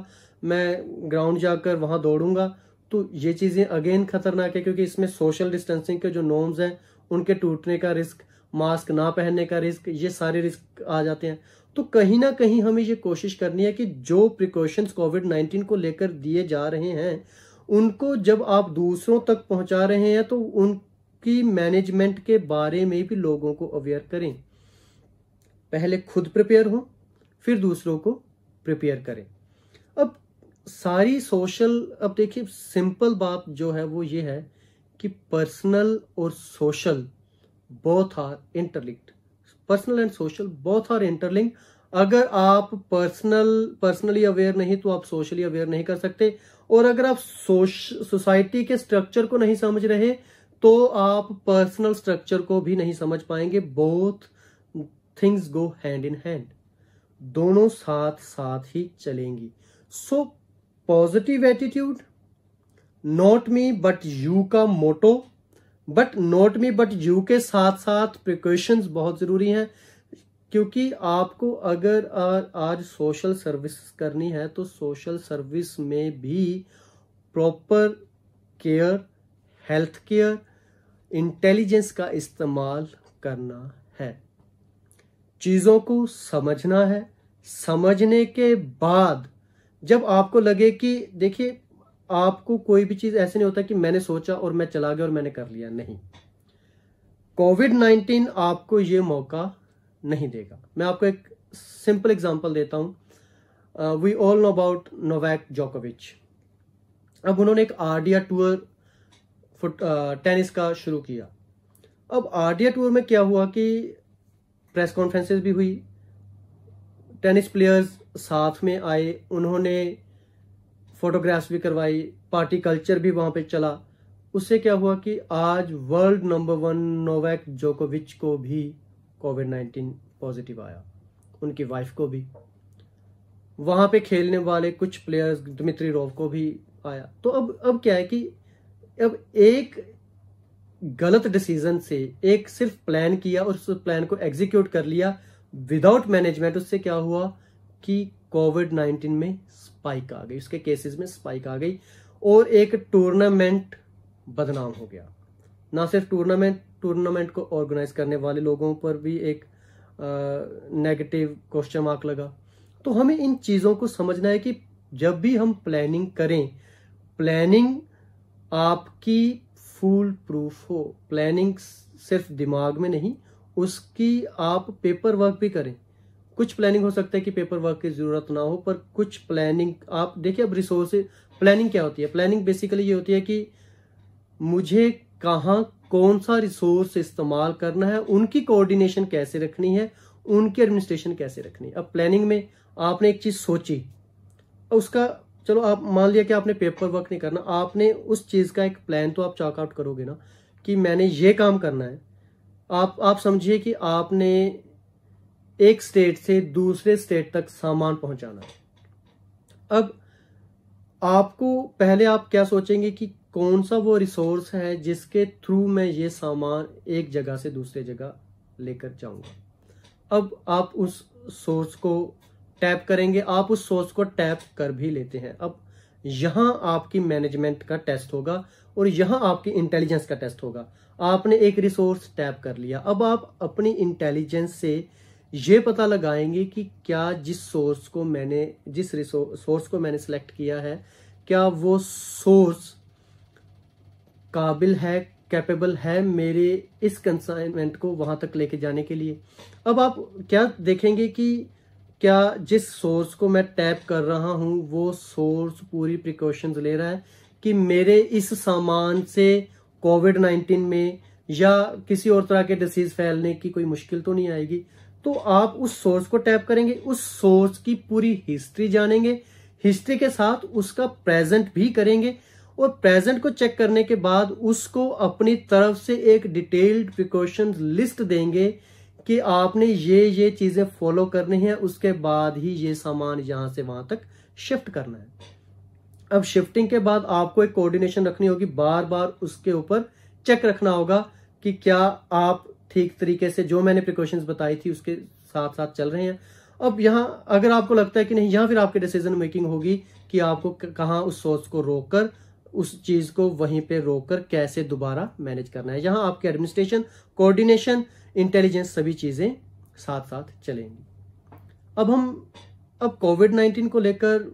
मैं ग्राउंड जाकर वहां दौड़ूंगा तो ये चीज़ें अगेन खतरनाक है क्योंकि इसमें सोशल डिस्टेंसिंग के जो नॉर्म्स हैं उनके टूटने का रिस्क मास्क ना पहनने का रिस्क ये सारे रिस्क आ जाते हैं तो कहीं ना कहीं हमें ये कोशिश करनी है कि जो प्रिकॉशंस कोविड नाइन्टीन को लेकर दिए जा रहे हैं उनको जब आप दूसरों तक पहुंचा रहे हैं तो उनकी मैनेजमेंट के बारे में भी लोगों को अवेयर करें पहले खुद प्रिपेयर हो फिर दूसरों को प्रिपेयर करें अब सारी सोशल अब देखिए सिंपल बात जो है वो ये है कि पर्सनल और social both are interlinked personal and social both are interlinked अगर आप पर्सनल पर्सनली अवेयर नहीं तो आप सोशली अवेयर नहीं कर सकते और अगर आप सोश सोसाइटी के स्ट्रक्चर को नहीं समझ रहे तो आप पर्सनल स्ट्रक्चर को भी नहीं समझ पाएंगे both things go hand in hand दोनों साथ साथ ही चलेंगी so positive attitude not me but you का motto but not me but you के साथ साथ प्रिकॉशंस बहुत ज़रूरी हैं क्योंकि आपको अगर आज सोशल सर्विस करनी है तो सोशल सर्विस में भी proper care health care intelligence का इस्तेमाल करना है चीज़ों को समझना है समझने के बाद जब आपको लगे कि देखिए आपको कोई भी चीज़ ऐसे नहीं होता कि मैंने सोचा और मैं चला गया और मैंने कर लिया नहीं कोविड नाइनटीन आपको ये मौका नहीं देगा मैं आपको एक सिंपल एग्जांपल देता हूं we all know about Novak जोकोविच अब उन्होंने एक आरडिया टूर फुट टेनिस का शुरू किया अब आरडिया टूर में क्या हुआ कि प्रेस कॉन्फ्रेंसेस भी हुई टेनिस प्लेयर्स साथ में आए उन्होंने फोटोग्राफ्स भी करवाई पार्टी कल्चर भी वहां पे चला उससे क्या हुआ कि आज वर्ल्ड नंबर वन नोवैक जोकोविच को भी कोविड नाइन्टीन पॉजिटिव आया उनकी वाइफ को भी वहां पे खेलने वाले कुछ प्लेयर्स दमित्री रोव को भी आया तो अब अब क्या है कि अब एक गलत डिसीजन से एक सिर्फ प्लान किया और उस प्लान को एग्जीक्यूट कर लिया विदाउट मैनेजमेंट उससे क्या हुआ कि कोविड नाइन्टीन में स्पाइक आ गई उसके केसेस में स्पाइक आ गई और एक टूर्नामेंट बदनाम हो गया ना सिर्फ टूर्नामेंट टूर्नामेंट को ऑर्गेनाइज करने वाले लोगों पर भी एक नेगेटिव क्वेश्चन मार्क लगा तो हमें इन चीज़ों को समझना है कि जब भी हम प्लानिंग करें प्लानिंग आपकी फूल प्रूफ हो प्लानिंग सिर्फ दिमाग में नहीं उसकी आप पेपर वर्क भी करें कुछ प्लानिंग हो सकता है कि पेपर वर्क की ज़रूरत ना हो पर कुछ प्लानिंग आप देखिए अब रिसोर्स प्लानिंग क्या होती है प्लानिंग बेसिकली ये होती है कि मुझे कहाँ कौन सा रिसोर्स इस्तेमाल करना है उनकी कोऑर्डिनेशन कैसे रखनी है उनकी एडमिनिस्ट्रेशन कैसे रखनी है अब प्लानिंग में आपने एक चीज़ सोची उसका चलो आप मान लिया कि आपने पेपर वर्क नहीं करना आपने उस चीज़ का एक प्लान तो आप चॉकआउट करोगे ना कि मैंने ये काम करना है आप आप समझिए कि आपने एक स्टेट से दूसरे स्टेट तक सामान पहुंचाना है अब आपको पहले आप क्या सोचेंगे कि कौन सा वो रिसोर्स है जिसके थ्रू मैं ये सामान एक जगह से दूसरे जगह लेकर जाऊंगा अब आप उस सोर्स को टैप करेंगे आप उस सोर्स को टैप कर भी लेते हैं अब यहां आपकी मैनेजमेंट का टेस्ट होगा और यहां आपकी इंटेलिजेंस का टेस्ट होगा आपने एक रिसोर्स टैप कर लिया अब आप अपनी इंटेलिजेंस से ये पता लगाएंगे कि क्या जिस सोर्स को मैंने जिस सोर्स को मैंने सेलेक्ट किया है क्या वो सोर्स काबिल है कैपेबल है मेरे इस कंसाइनमेंट को वहां तक लेके जाने के लिए अब आप क्या देखेंगे कि क्या जिस सोर्स को मैं टैप कर रहा हूं वो सोर्स पूरी प्रिकॉशंस ले रहा है कि मेरे इस सामान से कोविड नाइन्टीन में या किसी और तरह के डिसीज फैलने की कोई मुश्किल तो नहीं आएगी तो आप उस सोर्स को टैप करेंगे उस सोर्स की पूरी हिस्ट्री जानेंगे हिस्ट्री के साथ उसका प्रेजेंट भी करेंगे और प्रेजेंट को चेक करने के बाद उसको अपनी तरफ से एक डिटेल्ड प्रिकॉशंस लिस्ट देंगे कि आपने ये ये चीज़ें फॉलो करनी है उसके बाद ही ये सामान यहां से वहां तक शिफ्ट करना है अब शिफ्टिंग के बाद आपको एक कोऑर्डिनेशन रखनी होगी बार बार उसके ऊपर चेक रखना होगा कि क्या आप ठीक तरीके से जो मैंने प्रिकॉशंस बताई थी उसके साथ साथ चल रहे हैं अब यहां अगर आपको लगता है कि नहीं यहां फिर आपकी डिसीजन मेकिंग होगी कि आपको कहा उस सोर्स को रोक उस चीज़ को वहीं पे रोक कर कैसे दोबारा मैनेज करना है यहां आपके एडमिनिस्ट्रेशन कोऑर्डिनेशन इंटेलिजेंस सभी चीज़ें साथ साथ चलेंगी अब हम अब कोविड नाइन्टीन को लेकर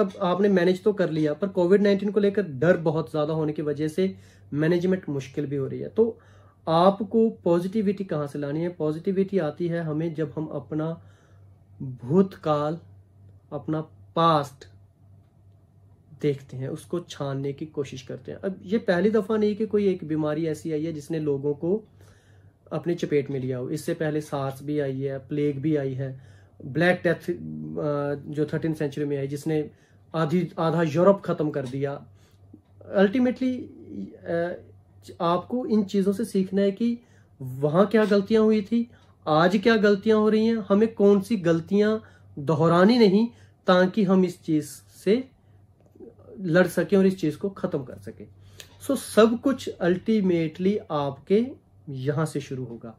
अब आपने मैनेज तो कर लिया पर कोविड नाइन्टीन को लेकर डर बहुत ज़्यादा होने की वजह से मैनेजमेंट मुश्किल भी हो रही है तो आपको पॉजिटिविटी कहाँ से लानी है पॉजिटिविटी आती है हमें जब हम अपना भूतकाल अपना पास्ट देखते हैं उसको छानने की कोशिश करते हैं अब ये पहली दफ़ा नहीं कि कोई एक बीमारी ऐसी आई है जिसने लोगों को अपनी चपेट में लिया हो इससे पहले सार्स भी आई है प्लेग भी आई है ब्लैक डेथ जो थर्टीन सेंचुरी में आई जिसने आधी आधा यूरोप ख़त्म कर दिया अल्टीमेटली आपको इन चीज़ों से सीखना है कि वहाँ क्या गलतियाँ हुई थी आज क्या गलतियाँ हो रही हैं हमें कौन सी गलतियाँ दोहरानी नहीं ताकि हम इस चीज़ से लड़ सकें और इस चीज़ को ख़त्म कर सकें सो so, सब कुछ अल्टीमेटली आपके यहां से शुरू होगा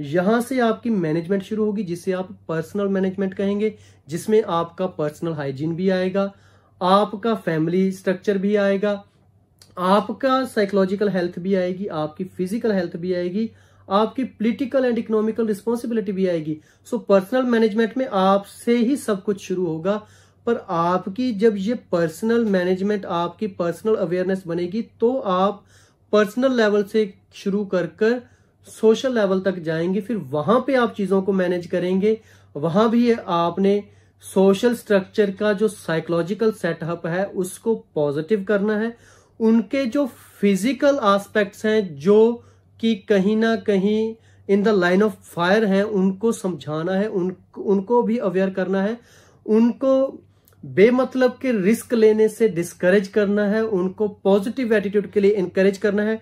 यहां से आपकी मैनेजमेंट शुरू होगी जिसे आप पर्सनल मैनेजमेंट कहेंगे जिसमें आपका पर्सनल हाइजीन भी आएगा आपका फैमिली स्ट्रक्चर भी आएगा आपका साइकोलॉजिकल हेल्थ भी आएगी आपकी फिजिकल हेल्थ भी आएगी आपकी पॉलिटिकल एंड इकोनॉमिकल रिस्पॉन्सिबिलिटी भी आएगी सो पर्सनल मैनेजमेंट में आपसे ही सब कुछ शुरू होगा पर आपकी जब ये पर्सनल मैनेजमेंट आपकी पर्सनल अवेयरनेस बनेगी तो आप पर्सनल लेवल से शुरू कर कर सोशल लेवल तक जाएंगे फिर वहां पे आप चीजों को मैनेज करेंगे वहां भी आपने सोशल स्ट्रक्चर का जो साइकोलॉजिकल सेटअप है उसको पॉजिटिव करना है उनके जो फिजिकल आस्पेक्ट्स हैं जो कि कहीं ना कहीं in the line of fire हैं उनको समझाना है उन उनको भी अवेयर करना है उनको बेमतलब के रिस्क लेने से डिस्करेज करना है उनको पॉजिटिव एटीट्यूड के लिए इनकरेज करना है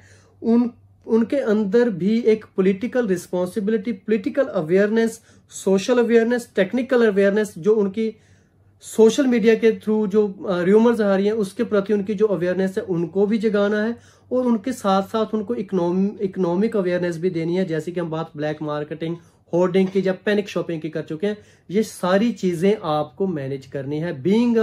उन उनके अंदर भी एक political responsibility political awareness social awareness technical awareness जो उनकी सोशल मीडिया के थ्रू जो र्यूमर्स आ रही हैं उसके प्रति उनकी जो अवेयरनेस है उनको भी जगाना है और उनके साथ साथ उनको इकोनॉमिक अवेयरनेस भी देनी है जैसे कि हम बात ब्लैक मार्केटिंग होर्डिंग की या पैनिक शॉपिंग की कर चुके हैं ये सारी चीजें आपको मैनेज करनी है being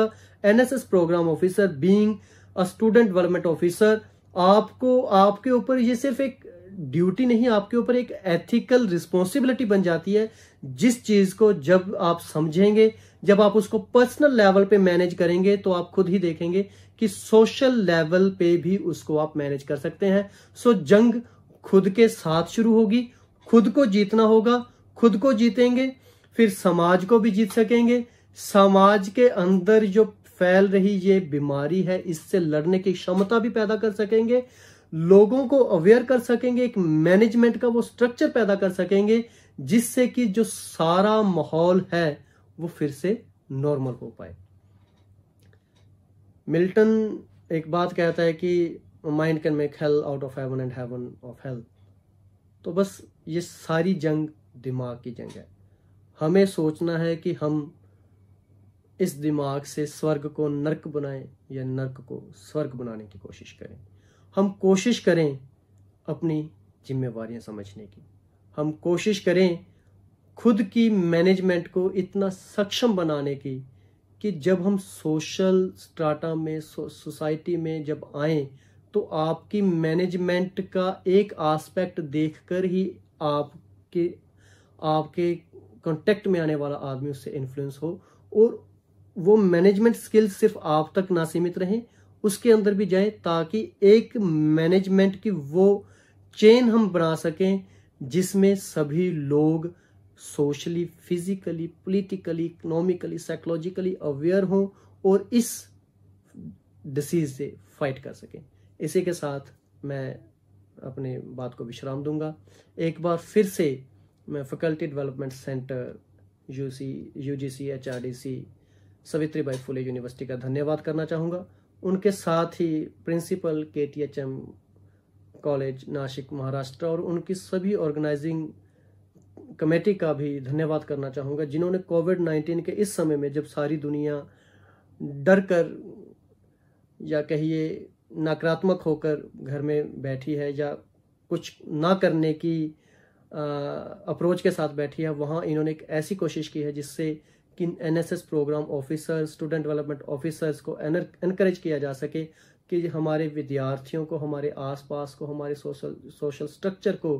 S program officer being a student development officer आपको आपके ऊपर ये सिर्फ एक ड्यूटी नहीं आपके ऊपर एक एथिकल रिस्पॉन्सिबिलिटी बन जाती है जिस चीज को जब आप समझेंगे जब आप उसको पर्सनल लेवल पे मैनेज करेंगे तो आप खुद ही देखेंगे कि सोशल लेवल पे भी उसको आप मैनेज कर सकते हैं सो जंग खुद के साथ शुरू होगी खुद को जीतना होगा खुद को जीतेंगे फिर समाज को भी जीत सकेंगे समाज के अंदर जो फैल रही ये बीमारी है इससे लड़ने की क्षमता भी पैदा कर सकेंगे लोगों को अवेयर कर सकेंगे एक मैनेजमेंट का वो स्ट्रक्चर पैदा कर सकेंगे जिससे कि जो सारा माहौल है वो फिर से नॉर्मल हो पाए मिल्टन एक बात कहता है कि mind can make hell out of heaven and heaven of hell तो बस ये सारी जंग दिमाग की जंग है हमें सोचना है कि हम इस दिमाग से स्वर्ग को नरक बनाएं या नरक को स्वर्ग बनाने की कोशिश करें हम कोशिश करें अपनी जिम्मेवार समझने की हम कोशिश करें खुद की मैनेजमेंट को इतना सक्षम बनाने की कि जब हम सोशल स्ट्राटा में सो, सोसाइटी में जब आए तो आपकी मैनेजमेंट का एक आस्पेक्ट देखकर ही आपके आपके कांटेक्ट में आने वाला आदमी उससे इन्फ्लुएंस हो और वो मैनेजमेंट स्किल सिर्फ आप तक ना सीमित रहें उसके अंदर भी जाए ताकि एक मैनेजमेंट की वो चेन हम बना सकें जिसमें सभी लोग socially physically politically economically psychologically aware हों और इस डिसीज से फाइट कर सकें इसी के साथ मैं अपने बात को विश्राम दूंगा एक बार फिर से मैं faculty development centre UC UGC HRDC Savitribai Phule university का धन्यवाद करना चाहूँगा उनके साथ ही principal K T H M college Nashik Maharashtra और उनकी सभी ऑर्गेनाइजिंग कमेटी का भी धन्यवाद करना चाहूँगा जिन्होंने कोविड नाइन्टीन के इस समय में जब सारी दुनिया डर कर या कहिए नकारात्मक होकर घर में बैठी है या कुछ ना करने की अप्रोच के साथ बैठी है वहाँ इन्होंने एक ऐसी कोशिश की है जिससे कि S program officer student development officers को इनक्रेज किया जा सके कि हमारे विद्यार्थियों को हमारे आसपास को हमारे सोशल सोशल स्ट्रक्चर को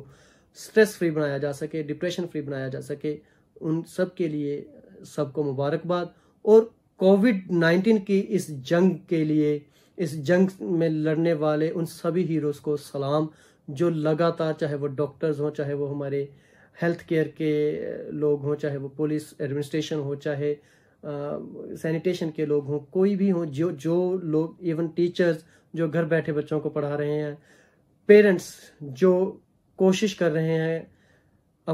स्ट्रेस फ्री बनाया जा सके डिप्रेशन फ्री बनाया जा सके उन सब के लिए सबको मुबारकबाद और कोविड नाइन्टीन की इस जंग के लिए इस जंग में लड़ने वाले उन सभी हीरोज़ को सलाम जो लगातार चाहे वो डॉक्टर्स हों चाहे वो हमारे हेल्थ केयर के लोग हों चाहे वो पुलिस एडमिनिस्ट्रेशन हो चाहे सैनिटेशन के लोग हों कोई भी हो जो जो लोग इवन टीचर्स जो घर बैठे बच्चों को पढ़ा रहे हैं पेरेंट्स जो कोशिश कर रहे हैं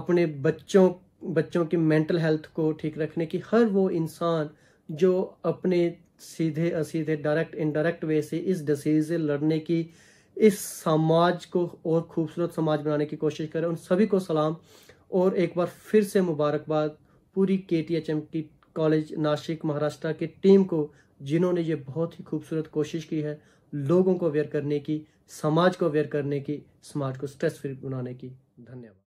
अपने बच्चों बच्चों की मेंटल हेल्थ को ठीक रखने की हर वो इंसान जो अपने सीधे असीधे डायरेक्ट इनडायरेक्ट वे से इस डिसीज से लड़ने की इस समाज को और खूबसूरत समाज बनाने की कोशिश करें उन सभी को सलाम और एक बार फिर से मुबारकबाद पूरी के टी एच एम की कॉलेज नासिक महाराष्ट्र की टीम को जिन्होंने ये बहुत ही खूबसूरत कोशिश की है लोगों को अवेयर करने की समाज को अवेयर करने की समाज को स्ट्रेस फ्री बनाने की धन्यवाद